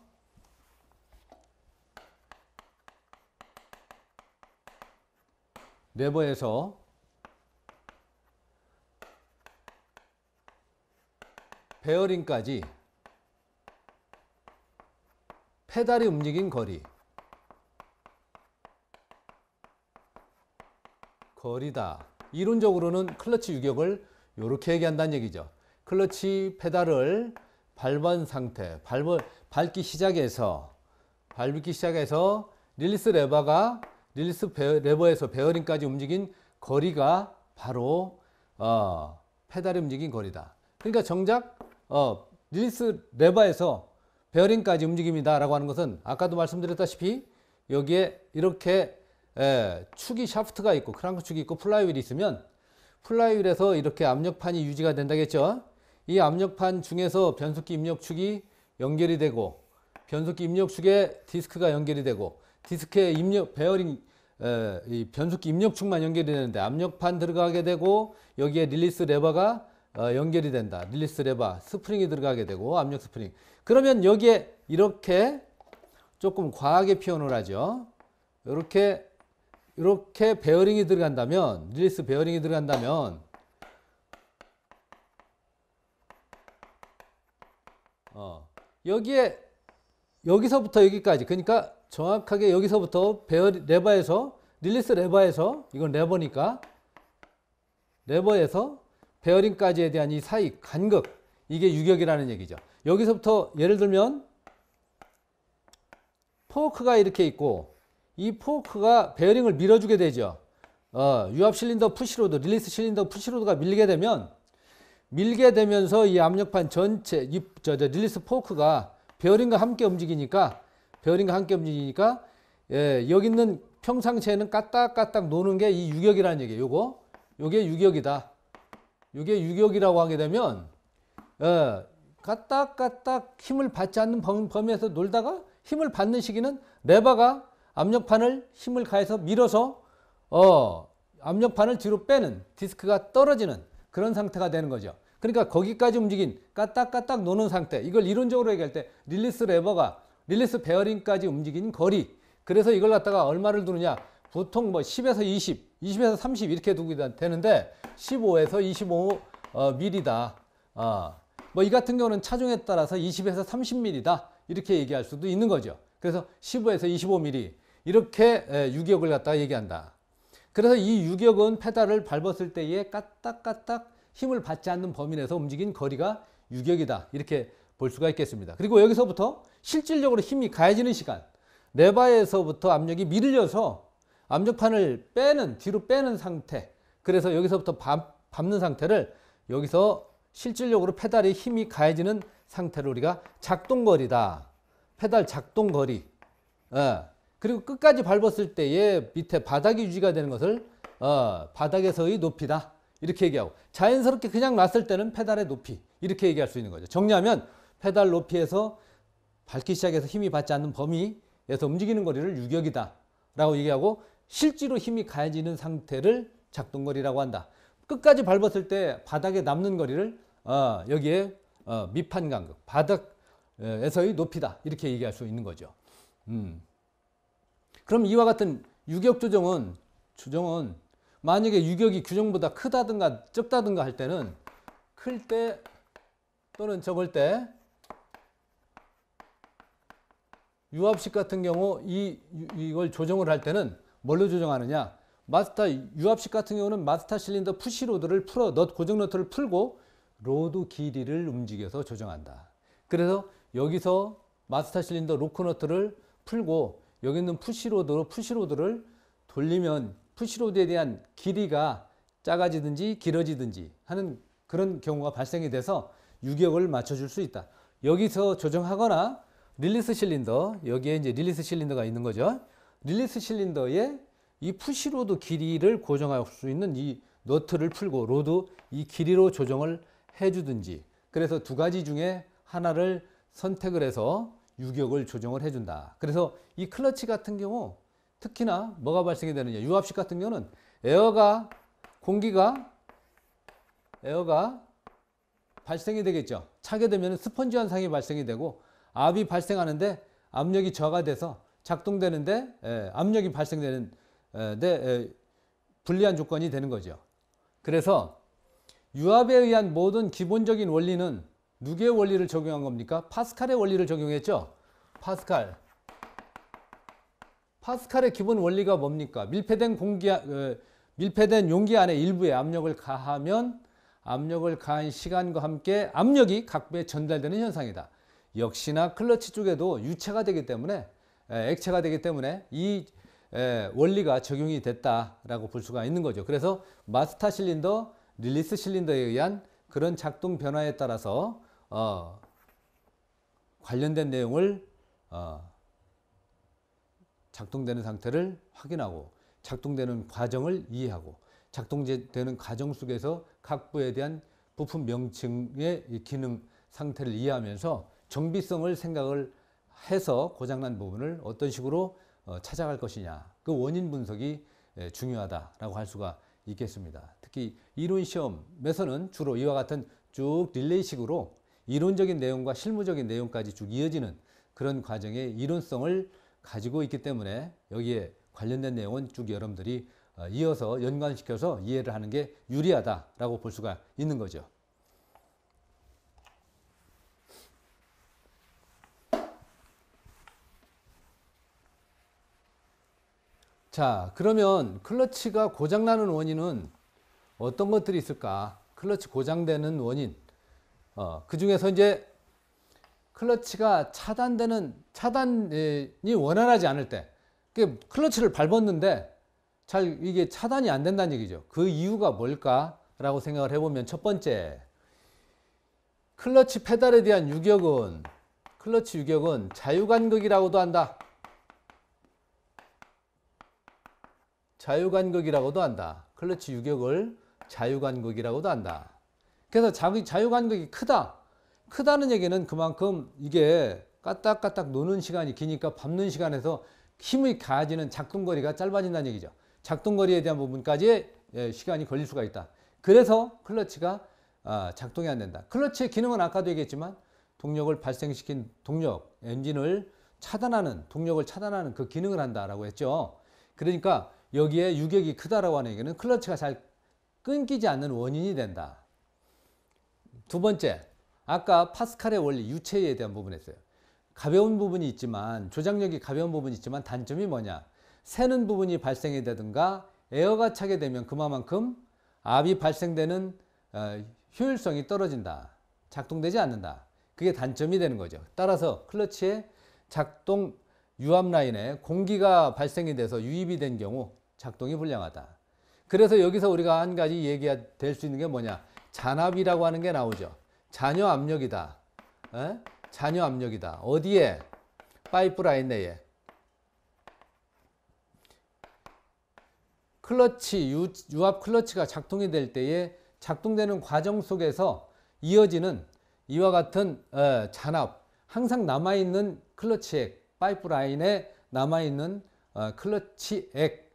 레버에서 베어링까지 페달이 움직인 거리 거리다. 이론적으로는 클러치 유격을 이렇게 얘기한다는 얘기죠. 클러치 페달을 밟은 상태, 밟 밟기 시작해서 밟기 시작해서 릴리스 레버가 릴리스 베어, 레버에서 베어링까지 움직인 거리가 바로 어, 페달이 움직인 거리다. 그러니까 정작 어, 릴리스 레버에서 베어링까지 움직입니다. 라고 하는 것은 아까도 말씀드렸다시피 여기에 이렇게 에, 축이 샤프트가 있고 크랑크 축이 있고 플라이휠이 있으면 플라이휠에서 이렇게 압력판이 유지가 된다겠죠. 이 압력판 중에서 변속기 입력축이 연결이 되고 변속기 입력축에 디스크가 연결이 되고 디스크에 입력 베어링 에, 변속기 입력축만 연결이 되는데 압력판 들어가게 되고 여기에 릴리스 레버가 어, 연결이 된다. 릴리스 레바, 스프링이 들어가게 되고 압력 스프링. 그러면 여기에 이렇게 조금 과하게 표현을 하죠. 이렇게 이렇게 베어링이 들어간다면 릴리스 베어링이 들어간다면 어, 여기에 여기서부터 여기까지 그러니까 정확하게 여기서부터 베어 레버에서 릴리스 레버에서 이건 레버니까 레버에서 베어링까지에 대한 이 사이 간극 이게 유격이라는 얘기죠. 여기서부터 예를 들면 포크가 이렇게 있고 이 포크가 베어링을 밀어주게 되죠. 어, 유압 실린더 푸시로드, 릴리스 실린더 푸시로드가 밀리게 되면 밀게 되면서 이 압력판 전체, 이, 저, 저, 릴리스 포크가 베어링과 함께 움직이니까 베어링과 함께 움직이니까 예, 여기 있는 평상체에는 까딱까딱 노는 게 이 유격이라는 얘기예요. 요거 요게 유격이다. 이게 유격이라고 하게 되면 어, 까딱까딱 힘을 받지 않는 범, 범위에서 놀다가 힘을 받는 시기는 레버가 압력판을 힘을 가해서 밀어서 어, 압력판을 뒤로 빼는 디스크가 떨어지는 그런 상태가 되는 거죠. 그러니까 거기까지 움직인 까딱까딱 노는 상태 이걸 이론적으로 얘기할 때 릴리스 레버가 릴리스 베어링까지 움직인 거리 그래서 이걸 갖다가 얼마를 두느냐 보통 뭐 10에서 20 20에서 30 이렇게 두고 되는데 15에서 25 어, 밀이다. 아, 뭐이 같은 경우는 차종에 따라서 20에서 30mm다 이렇게 얘기할 수도 있는 거죠. 그래서 15에서 25mm 이렇게 유격을 갖다가 얘기한다. 그래서 이 유격은 페달을 밟았을 때에 까딱까딱 힘을 받지 않는 범위 내에서 움직인 거리가 유격이다 이렇게 볼 수가 있겠습니다. 그리고 여기서부터 실질적으로 힘이 가해지는 시간 레바에서부터 압력이 밀려서 암적판을 빼는 뒤로 빼는 상태 그래서 여기서부터 밟는 상태를 여기서 실질적으로 페달에 힘이 가해지는 상태를 우리가 작동거리다 페달 작동거리 예. 그리고 끝까지 밟았을 때의 밑에 바닥이 유지가 되는 것을 어, 바닥에서의 높이다 이렇게 얘기하고 자연스럽게 그냥 놨을 때는 페달의 높이 이렇게 얘기할 수 있는 거죠 정리하면 페달 높이에서 밟기 시작해서 힘이 받지 않는 범위에서 움직이는 거리를 유격이다 라고 얘기하고 실제로 힘이 가해지는 상태를 작동거리라고 한다. 끝까지 밟았을 때 바닥에 남는 거리를 어, 여기에 어, 밑판 간격, 바닥에서의 높이다. 이렇게 얘기할 수 있는 거죠. 음. 그럼 이와 같은 유격 조정은 조정은 만약에 유격이 규정보다 크다든가 적다든가 할 때는 클 때 또는 적을 때 유압식 같은 경우 이 이걸 조정을 할 때는 뭘로 조정하느냐 마스터 유압식 같은 경우는 마스터 실린더 푸시로드를 풀어 넛 고정 너트를 풀고 로드 길이를 움직여서 조정한다 그래서 여기서 마스터 실린더 로크 너트를 풀고 여기 있는 푸시로드로 푸시로드를 돌리면 푸시로드에 대한 길이가 작아지든지 길어지든지 하는 그런 경우가 발생이 돼서 유격을 맞춰줄 수 있다. 여기서 조정하거나 릴리스 실린더, 여기에 이제 릴리스 실린더가 있는 거죠. 릴리스 실린더에이 푸시로드 길이를 고정할 수 있는 이 너트를 풀고 로드 이 길이로 조정을 해주든지 그래서 두 가지 중에 하나를 선택을 해서 유격을 조정을 해준다. 그래서 이 클러치 같은 경우 특히나 뭐가 발생이 되느냐 유압식 같은 경우는 에어가 공기가 에어가 발생이 되겠죠. 차게 되면 스펀지 현상이 발생이 되고 압이 발생하는데 압력이 저하가 돼서 작동되는데 예, 압력이 발생되는데 예, 예, 불리한 조건이 되는 거죠. 그래서 유압에 의한 모든 기본적인 원리는 누구의 원리를 적용한 겁니까? 파스칼의 원리를 적용했죠. 파스칼. 파스칼의 기본 원리가 뭡니까? 밀폐된 공기 아, 어, 밀폐된 용기 안에 일부에 압력을 가하면 압력을 가한 시간과 함께 압력이 각부에 전달되는 현상이다. 역시나 클러치 쪽에도 유체가 되기 때문에 예, 액체가 되기 때문에 이 예, 원리가 적용이 됐다라고 볼 수가 있는 거죠. 그래서 마스터 실린더, 릴리스 실린더에 의한 그런 작동 변화에 따라서 어, 관련된 내용을 어, 작동되는 상태를 확인하고 작동되는 과정을 이해하고 작동되는 과정 속에서 각 부에 대한 부품 명칭의 기능 상태를 이해하면서 정비성을 생각을 해서 고장난 부분을 어떤 식으로 어, 찾아갈 것이냐 그 원인 분석이 예, 중요하다라고 할 수가 있겠습니다. 특히 이론 시험에서는 주로 이와 같은 쭉 릴레이식으로 이론적인 내용과 실무적인 내용까지 쭉 이어지는 그런 과정의 이론성을 가지고 있기 때문에 여기에 관련된 내용은 쭉 여러분들이 어, 이어서 연관시켜서 이해를 하는 게 유리하다라고 볼 수가 있는 거죠. 자, 그러면 클러치가 고장나는 원인은 어떤 것들이 있을까? 클러치 고장되는 원인. 어, 그 중에서 이제 클러치가 차단되는, 차단이 원활하지 않을 때, 클러치를 밟았는데 잘 이게 차단이 안 된다는 얘기죠. 그 이유가 뭘까라고 생각을 해보면 첫 번째, 클러치 페달에 대한 유격은, 클러치 유격은 자유간극이라고도 한다. 자유간극이라고도 한다. 클러치 유격을 자유간극이라고도 한다. 그래서 자기 자유간극이 크다. 크다는 얘기는 그만큼 이게 까딱까딱 노는 시간이 기니까 밟는 시간에서 힘이 가지는 작동거리가 짧아진다는 얘기죠. 작동거리에 대한 부분까지 예, 시간이 걸릴 수가 있다. 그래서 클러치가 아, 작동이 안 된다. 클러치의 기능은 아까도 얘기했지만 동력을 발생시킨 동력, 엔진을 차단하는, 동력을 차단하는 그 기능을 한다라고 했죠. 그러니까 여기에 유격이 크다라고 하는 얘기는 클러치가 잘 끊기지 않는 원인이 된다. 두 번째, 아까 파스칼의 원리, 유체에 대한 부분 했어요. 가벼운 부분이 있지만 조작력이 가벼운 부분이 있지만 단점이 뭐냐? 새는 부분이 발생이 되든가 에어가 차게 되면 그만큼 압이 발생되는 어, 효율성이 떨어진다. 작동되지 않는다. 그게 단점이 되는 거죠. 따라서 클러치의 작동 유압 라인에 공기가 발생이 돼서 유입이 된 경우 작동이 불량하다. 그래서 여기서 우리가 한 가지 얘기가 될 수 있는 게 뭐냐. 잔압이라고 하는 게 나오죠. 잔여 압력이다. 에? 잔여 압력이다. 어디에? 파이프라인 내에. 클러치, 유, 유압 클러치가 작동이 될 때에 작동되는 과정 속에서 이어지는 이와 같은 에, 잔압, 항상 남아있는 클러치액, 파이프라인에 남아있는 어, 클러치액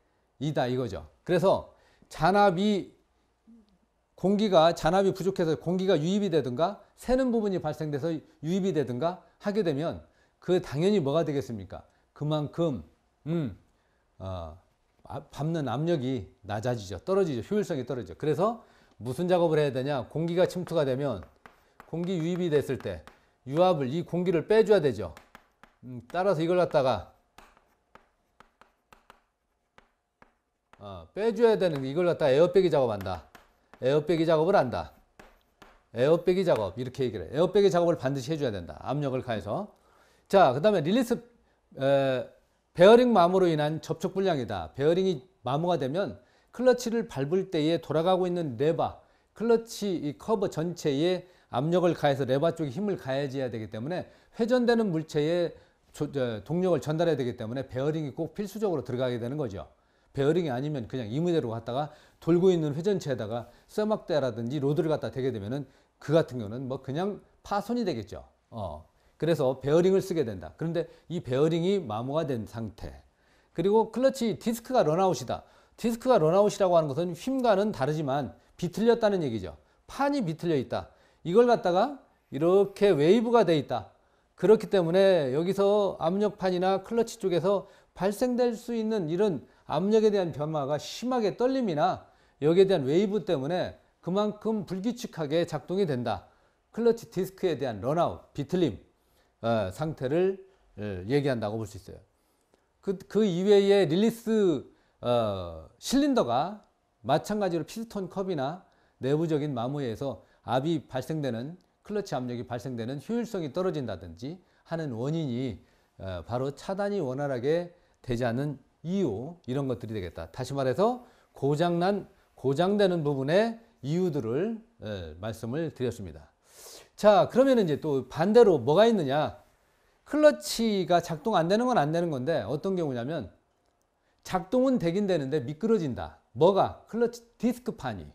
이다 이거죠. 그래서 잔압이 공기가 잔압이 부족해서 공기가 유입이 되든가 새는 부분이 발생돼서 유입이 되든가 하게 되면 그 당연히 뭐가 되겠습니까? 그만큼 음, 어, 아, 밟는 압력이 낮아지죠. 떨어지죠. 효율성이 떨어지죠. 그래서 무슨 작업을 해야 되냐? 공기가 침투가 되면 공기 유입이 됐을 때 유압을 이 공기를 빼줘야 되죠. 음, 따라서 이걸 갖다가 어, 빼줘야 되는 이걸 갖다 에어빼기 작업한다. 에어빼기 작업을 한다. 에어빼기 작업 이렇게 얘기를 해. 에어빼기 작업을 반드시 해줘야 된다. 압력을 가해서. 자, 그 다음에 릴리스 에, 베어링 마모로 인한 접촉 불량이다. 베어링이 마모가 되면 클러치를 밟을 때에 돌아가고 있는 레바, 클러치 이 커버 전체에 압력을 가해서 레바 쪽에 힘을 가해져야 되기 때문에 회전되는 물체에 저, 동력을 전달해야 되기 때문에 베어링이 꼭 필수적으로 들어가게 되는 거죠. 베어링이 아니면 그냥 이무대로 갔다가 돌고 있는 회전체에다가 써막대라든지 로드를 갖다 대게 되면은 그 같은 경우는 뭐 그냥 파손이 되겠죠. 어. 그래서 베어링을 쓰게 된다. 그런데 이 베어링이 마모가 된 상태. 그리고 클러치 디스크가 런아웃이다. 디스크가 런아웃이라고 하는 것은 휨과는 다르지만 비틀렸다는 얘기죠. 판이 비틀려 있다. 이걸 갖다가 이렇게 웨이브가 돼 있다. 그렇기 때문에 여기서 압력판이나 클러치 쪽에서 발생될 수 있는 이런 압력에 대한 변화가 심하게 떨림이나 여기에 대한 웨이브 때문에 그만큼 불규칙하게 작동이 된다. 클러치 디스크에 대한 런아웃, 비틀림 어, 상태를 어, 얘기한다고 볼 수 있어요. 그, 그 이외에 릴리스 어, 실린더가 마찬가지로 피스톤 컵이나 내부적인 마모에서 압이 발생되는 클러치 압력이 발생되는 효율성이 떨어진다든지 하는 원인이 어, 바로 차단이 원활하게 되지 않는 이유 이런 것들이 되겠다. 다시 말해서 고장난 고장되는 부분의 이유들을 예, 말씀을 드렸습니다. 자 그러면 이제 또 반대로 뭐가 있느냐? 클러치가 작동 안 되는 건 안 되는 건데 어떤 경우냐면 작동은 되긴 되는데 미끄러진다. 뭐가? 클러치 디스크판이.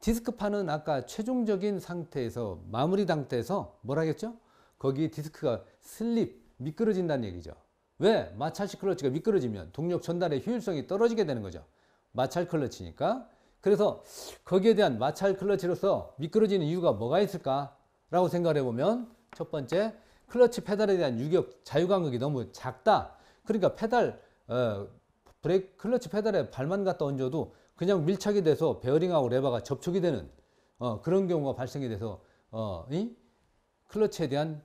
디스크판은 아까 최종적인 상태에서 마무리 상태에서 뭐라 겠죠 거기 디스크가 슬립, 미끄러진다는 얘기죠. 왜? 마찰식 클러치가 미끄러지면 동력 전달의 효율성이 떨어지게 되는 거죠. 마찰 클러치니까. 그래서 거기에 대한 마찰 클러치로서 미끄러지는 이유가 뭐가 있을까? 라고 생각을 해보면 첫 번째, 클러치 페달에 대한 유격 자유간격이 너무 작다. 그러니까 페달, 어, 브레이크, 클러치 페달에 발만 갖다 얹어도 그냥 밀착이 돼서 베어링하고 레버가 접촉이 되는 어, 그런 경우가 발생이 돼서 어, 이 클러치에 대한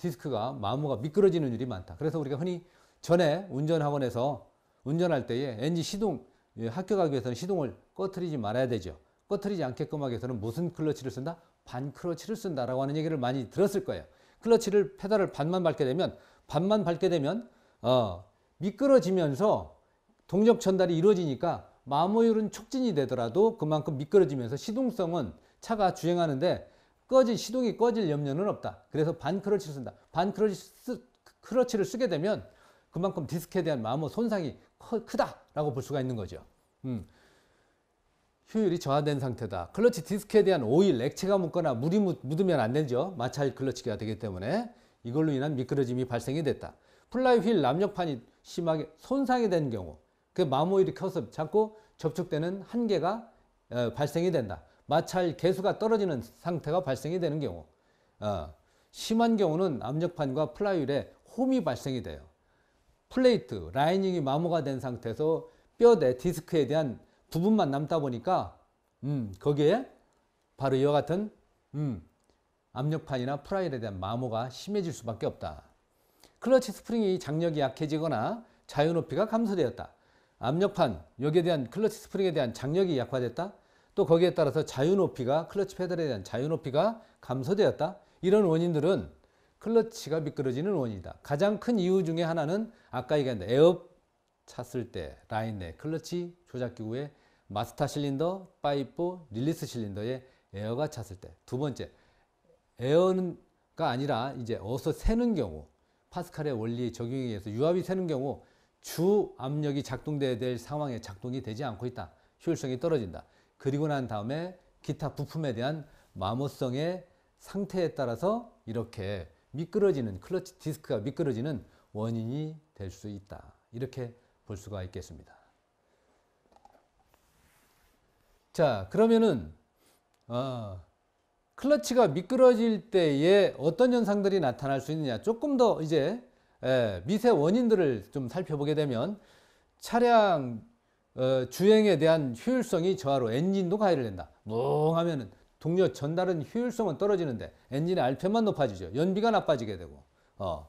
디스크가 마모가 미끄러지는 일이 많다. 그래서 우리가 흔히 전에 운전 학원에서 운전할 때에 엔진 시동 합격하기 예, 위해서는 시동을 꺼트리지 말아야 되죠. 꺼트리지 않게끔 하기 위해서는 무슨 클러치를 쓴다? 반 클러치를 쓴다라고 하는 얘기를 많이 들었을 거예요. 클러치를 페달을 반만 밟게 되면 반만 밟게 되면 어, 미끄러지면서 동력 전달이 이루어지니까 마모율은 촉진이 되더라도 그만큼 미끄러지면서 시동성은 차가 주행하는데 꺼질 시동이 꺼질 염려는 없다. 그래서 반크러치를 쓴다. 반크러치를 쓰게 되면 그만큼 디스크에 대한 마모 손상이 커, 크다라고 볼 수가 있는 거죠. 음. 효율이 저하된 상태다. 클러치 디스크에 대한 오일, 액체가 묻거나 물이 묻으면 안 되죠. 마찰 클러치가 되기 때문에 이걸로 인한 미끄러짐이 발생이 됐다. 플라이 휠 남력판이 심하게 손상이 된 경우 그 마모일이 커서 자꾸 접촉되는 한계가 어, 발생이 된다. 마찰 개수가 떨어지는 상태가 발생이 되는 경우 어, 심한 경우는 압력판과 플라이휠에 홈이 발생이 돼요. 플레이트, 라이닝이 마모가 된 상태에서 뼈대, 디스크에 대한 부분만 남다 보니까 음, 거기에 바로 이와 같은 음, 압력판이나 프라일에 대한 마모가 심해질 수밖에 없다. 클러치 스프링이 장력이 약해지거나 자유 높이가 감소되었다. 압력판, 여기에 대한 클러치 스프링에 대한 장력이 약화됐다. 또 거기에 따라서 자유 높이가 클러치 페달에 대한 자유 높이가 감소되었다. 이런 원인들은 클러치가 미끄러지는 원인이다. 가장 큰 이유 중에 하나는 아까 얘기한 에어 찼을 때 라인 내 클러치 조작 기구의 마스터 실린더, 파이프, 릴리스 실린더에 에어가 찼을 때. 두 번째, 에어가 아니라 이제 어서 새는 경우, 파스칼의 원리 적용에 의해서 유압이 새는 경우 주 압력이 작동돼야 될 상황에 작동이 되지 않고 있다. 효율성이 떨어진다. 그리고 난 다음에 기타 부품에 대한 마모성의 상태에 따라서 이렇게 미끄러지는 클러치 디스크가 미끄러지는 원인이 될 수 있다. 이렇게 볼 수가 있겠습니다. 자, 그러면은 어, 클러치가 미끄러질 때에 어떤 현상들이 나타날 수 있느냐? 조금 더 이제 예, 미세 원인들을 좀 살펴보게 되면 차량 어, 주행에 대한 효율성이 저하로 엔진도 가해를 낸다. 멍하면은 동력 전달은 효율성은 떨어지는데 엔진의 RPM만 높아지죠. 연비가 나빠지게 되고. 어.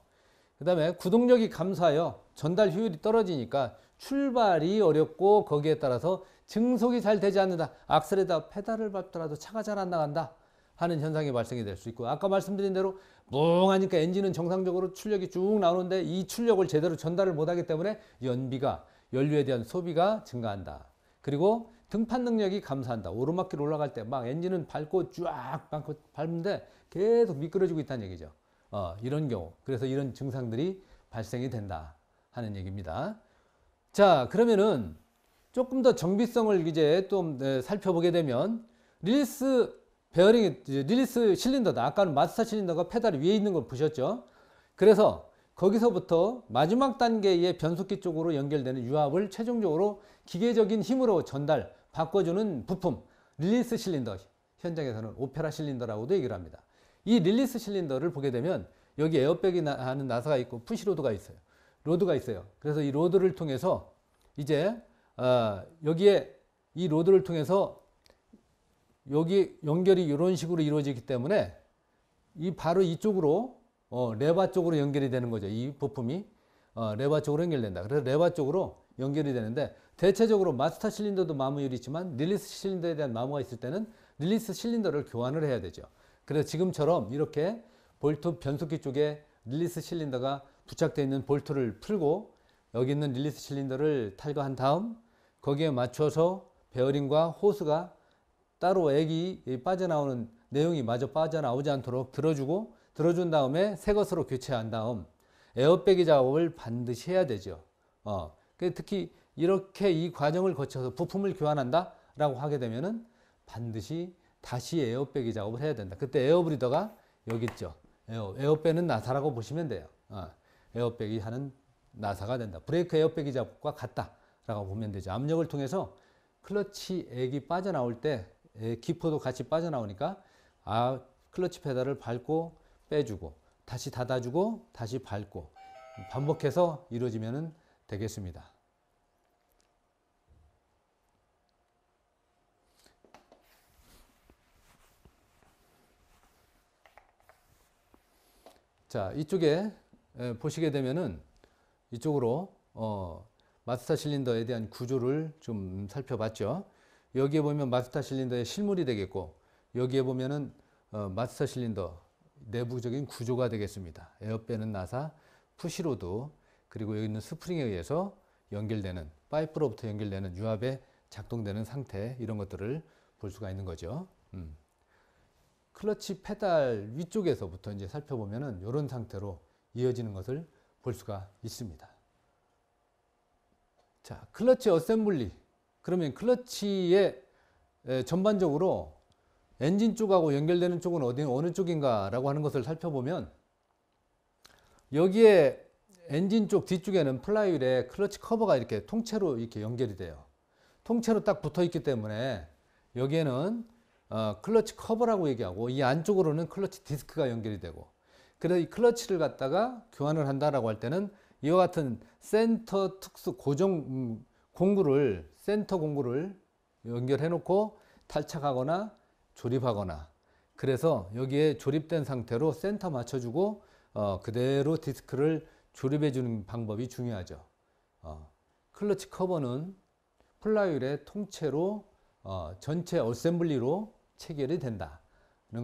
그다음에 구동력이 감소하여 전달 효율이 떨어지니까 출발이 어렵고 거기에 따라서 증속이 잘 되지 않는다. 악셀에다 페달을 밟더라도 차가 잘 안 나간다. 하는 현상이 발생이 될 수 있고 아까 말씀드린 대로 뭉하니까 엔진은 정상적으로 출력이 쭉 나오는데 이 출력을 제대로 전달을 못하기 때문에 연비가 연료에 대한 소비가 증가한다. 그리고 등판 능력이 감소한다. 오르막길 올라갈 때 막 엔진은 밟고 쫙 밟고 밟는데 계속 미끄러지고 있다는 얘기죠. 어, 이런 경우. 그래서 이런 증상들이 발생이 된다 하는 얘기입니다. 자, 그러면은 조금 더 정비성을 이제 또 네, 살펴보게 되면 릴리스 베어링, 릴리스 실린더다. 아까는 마스터 실린더가 페달 위에 있는 걸 보셨죠? 그래서 거기서부터 마지막 단계의 변속기 쪽으로 연결되는 유압을 최종적으로 기계적인 힘으로 전달, 바꿔주는 부품, 릴리스 실린더, 현장에서는 오페라 실린더라고도 얘기를 합니다. 이 릴리스 실린더를 보게 되면 여기 에어백이 나, 하는 나사가 있고 푸시로드가 있어요. 로드가 있어요. 그래서 이 로드를 통해서 이제 어, 여기에 이 로드를 통해서 여기 연결이 이런 식으로 이루어지기 때문에 이 바로 이쪽으로 어, 레바 쪽으로 연결이 되는 거죠. 이 부품이 어, 레바 쪽으로 연결된다. 그래서 레바 쪽으로 연결이 되는데 대체적으로 마스터 실린더도 마모율이 있지만 릴리스 실린더에 대한 마모가 있을 때는 릴리스 실린더를 교환을 해야 되죠. 그래서 지금처럼 이렇게 볼트 변속기 쪽에 릴리스 실린더가 부착되어 있는 볼트를 풀고 여기 있는 릴리스 실린더를 탈거한 다음 거기에 맞춰서 베어링과 호스가 따로 액이 빠져나오는 내용이 마저 빠져나오지 않도록 들어주고 들어준 다음에 새 것으로 교체한 다음 에어백이 작업을 반드시 해야 되죠. 어, 그 특히 이렇게 이 과정을 거쳐서 부품을 교환한다 라고 하게 되면은 반드시 다시 에어백이 작업을 해야 된다. 그때 에어브리더가 여기 있죠. 에어, 에어백은 나사라고 보시면 돼요. 어, 에어백이 하는 나사가 된다. 브레이크 에어백이 작업과 같다 라고 보면 되죠. 압력을 통해서 클러치 액이 빠져나올 때 기포도 같이 빠져나오니까 아 클러치 페달을 밟고 빼주고 다시 닫아주고 다시 밟고 반복해서 이루어지면 되겠습니다. 자 이쪽에 보시게 되면은 이쪽으로 어, 마스터 실린더에 대한 구조를 좀 살펴봤죠. 여기에 보면 마스터 실린더의 실물이 되겠고 여기에 보면은 어, 마스터 실린더 내부적인 구조가 되겠습니다. 에어밴은 나사, 푸시로도 그리고 여기 있는 스프링에 의해서 연결되는 파이프로부터 연결되는 유압에 작동되는 상태 이런 것들을 볼 수가 있는 거죠. 음. 클러치 페달 위쪽에서부터 이제 살펴보면 이런 상태로 이어지는 것을 볼 수가 있습니다. 자, 클러치 어셈블리. 그러면 클러치의 전반적으로 엔진 쪽하고 연결되는 쪽은 어디, 어느 쪽인가라고 하는 것을 살펴보면 여기에 엔진 쪽 뒤쪽에는 플라이휠에 클러치 커버가 이렇게 통째로 이렇게 연결이 돼요. 통째로 딱 붙어 있기 때문에 여기에는 어, 클러치 커버라고 얘기하고 이 안쪽으로는 클러치 디스크가 연결이 되고 그래서 이 클러치를 갖다가 교환을 한다라고 할 때는 이와 같은 센터 특수 고정 음, 공구를 센터 공구를 연결해 놓고 탈착하거나 조립하거나 그래서 여기에 조립된 상태로 센터 맞춰주고 어, 그대로 디스크를 조립해 주는 방법이 중요하죠. 어, 클러치 커버는 플라이율의 통째로 어, 전체 어셈블리로 체결이 된다는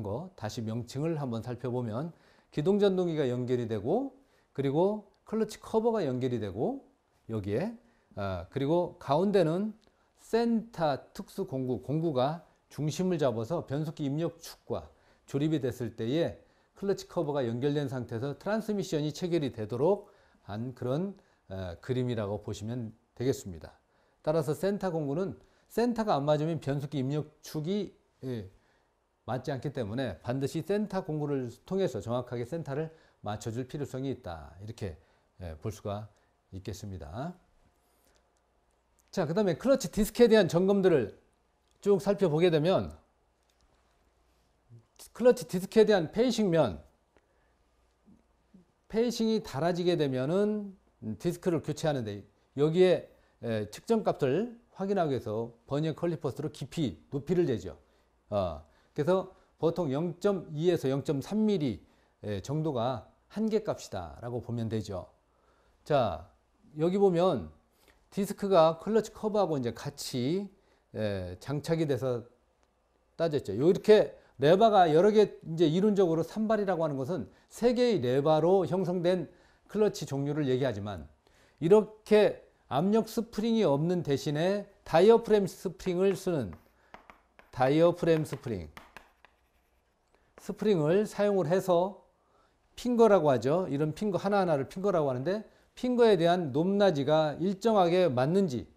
거 다시 명칭을 한번 살펴보면 기동전동기가 연결이 되고 그리고 클러치 커버가 연결이 되고 여기에 어, 그리고 가운데는 센터 특수 공구 공구가 중심을 잡아서 변속기 입력축과 조립이 됐을 때에 클러치 커버가 연결된 상태에서 트랜스미션이 체결이 되도록 한 그런 어, 그림이라고 보시면 되겠습니다. 따라서 센터 공구는 센터가 안 맞으면 변속기 입력축이 예, 맞지 않기 때문에 반드시 센터 공구를 통해서 정확하게 센터를 맞춰줄 필요성이 있다. 이렇게 예, 볼 수가 있겠습니다. 자, 그 다음에 클러치 디스크에 대한 점검들을 쭉 살펴보게 되면 클러치 디스크에 대한 페이싱면 페이싱이 달아지게 되면은 디스크를 교체하는데 여기에 측정값을 확인하기 위해서 버니어 컬리퍼스로 깊이 높이를 재죠. 어, 그래서 보통 0.2에서 0.3mm 정도가 한계 값이다 라고 보면 되죠. 자 여기 보면 디스크가 클러치 커버하고 이제 같이 예, 장착이 돼서 따졌죠. 이렇게 레바가 여러 개 이제 이론적으로 산발이라고 하는 것은 세 개의 레바로 형성된 클러치 종류를 얘기하지만 이렇게 압력 스프링이 없는 대신에 다이어프램 스프링을 쓰는 다이어프램 스프링 스프링을 사용을 해서 핑거라고 하죠. 이런 핑거 하나하나를 핑거라고 하는데 핑거에 대한 높낮이가 일정하게 맞는지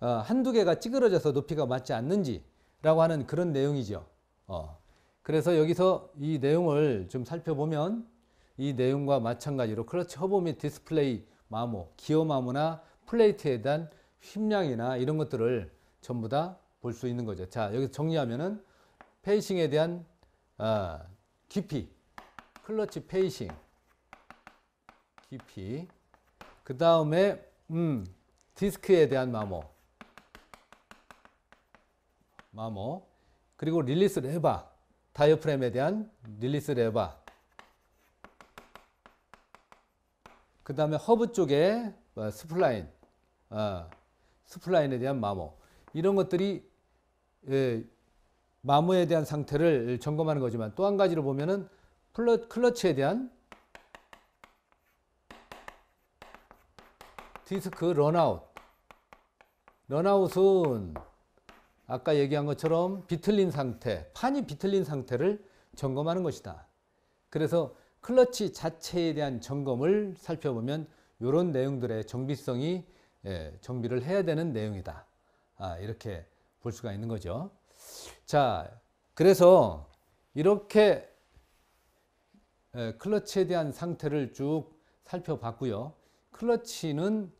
어, 한두 개가 찌그러져서 높이가 맞지 않는지라고 하는 그런 내용이죠. 어. 그래서 여기서 이 내용을 좀 살펴보면 이 내용과 마찬가지로 클러치 허브 및 디스플레이 마모, 기어 마모나 플레이트에 대한 힘량이나 이런 것들을 전부 다 볼 수 있는 거죠. 자, 여기서 정리하면은 페이싱에 대한 어, 깊이, 클러치 페이싱, 깊이, 그 다음에 음, 디스크에 대한 마모, 마모 그리고 릴리스 레바 다이어프램에 대한 릴리스 레바 그 다음에 허브 쪽에 어, 스플라인 어, 스플라인에 대한 마모 이런 것들이 예, 마모에 대한 상태를 점검하는 거지만 또 한 가지로 보면은 플러, 클러치에 대한 디스크 런아웃 런아웃은 아까 얘기한 것처럼 비틀린 상태, 판이 비틀린 상태를 점검하는 것이다. 그래서 클러치 자체에 대한 점검을 살펴보면 이런 내용들의 정비성이 예, 정비를 해야 되는 내용이다. 아, 이렇게 볼 수가 있는 거죠. 자, 그래서 이렇게 예, 클러치에 대한 상태를 쭉 살펴봤고요. 클러치는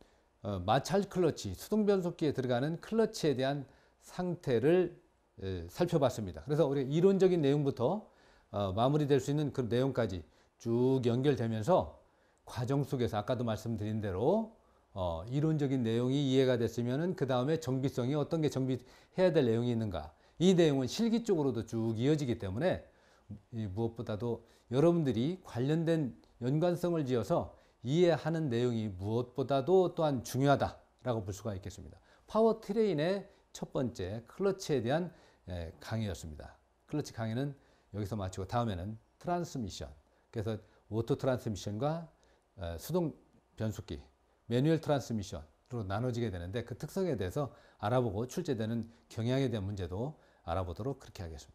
어, 마찰 클러치, 수동 변속기에 들어가는 클러치에 대한 상태를 예, 살펴봤습니다. 그래서 우리 이론적인 내용부터 어, 마무리될 수 있는 그런 내용까지 쭉 연결되면서 과정 속에서 아까도 말씀드린 대로 어, 이론적인 내용이 이해가 됐으면 그 다음에 정비성이 어떤 게 정비해야 될 내용이 있는가 이 내용은 실기 쪽으로도 쭉 이어지기 때문에 무엇보다도 여러분들이 관련된 연관성을 지어서 이해하는 내용이 무엇보다도 또한 중요하다라고 볼 수가 있겠습니다. 파워트레인의 첫 번째 클러치에 대한 예, 강의였습니다. 클러치 강의는 여기서 마치고 다음에는 트랜스미션. 그래서 오토 트랜스미션과 어, 수동 변속기, 매뉴얼 트랜스미션으로 나눠지게 되는데 그 특성에 대해서 알아보고 출제되는 경향에 대한 문제도 알아보도록 그렇게 하겠습니다.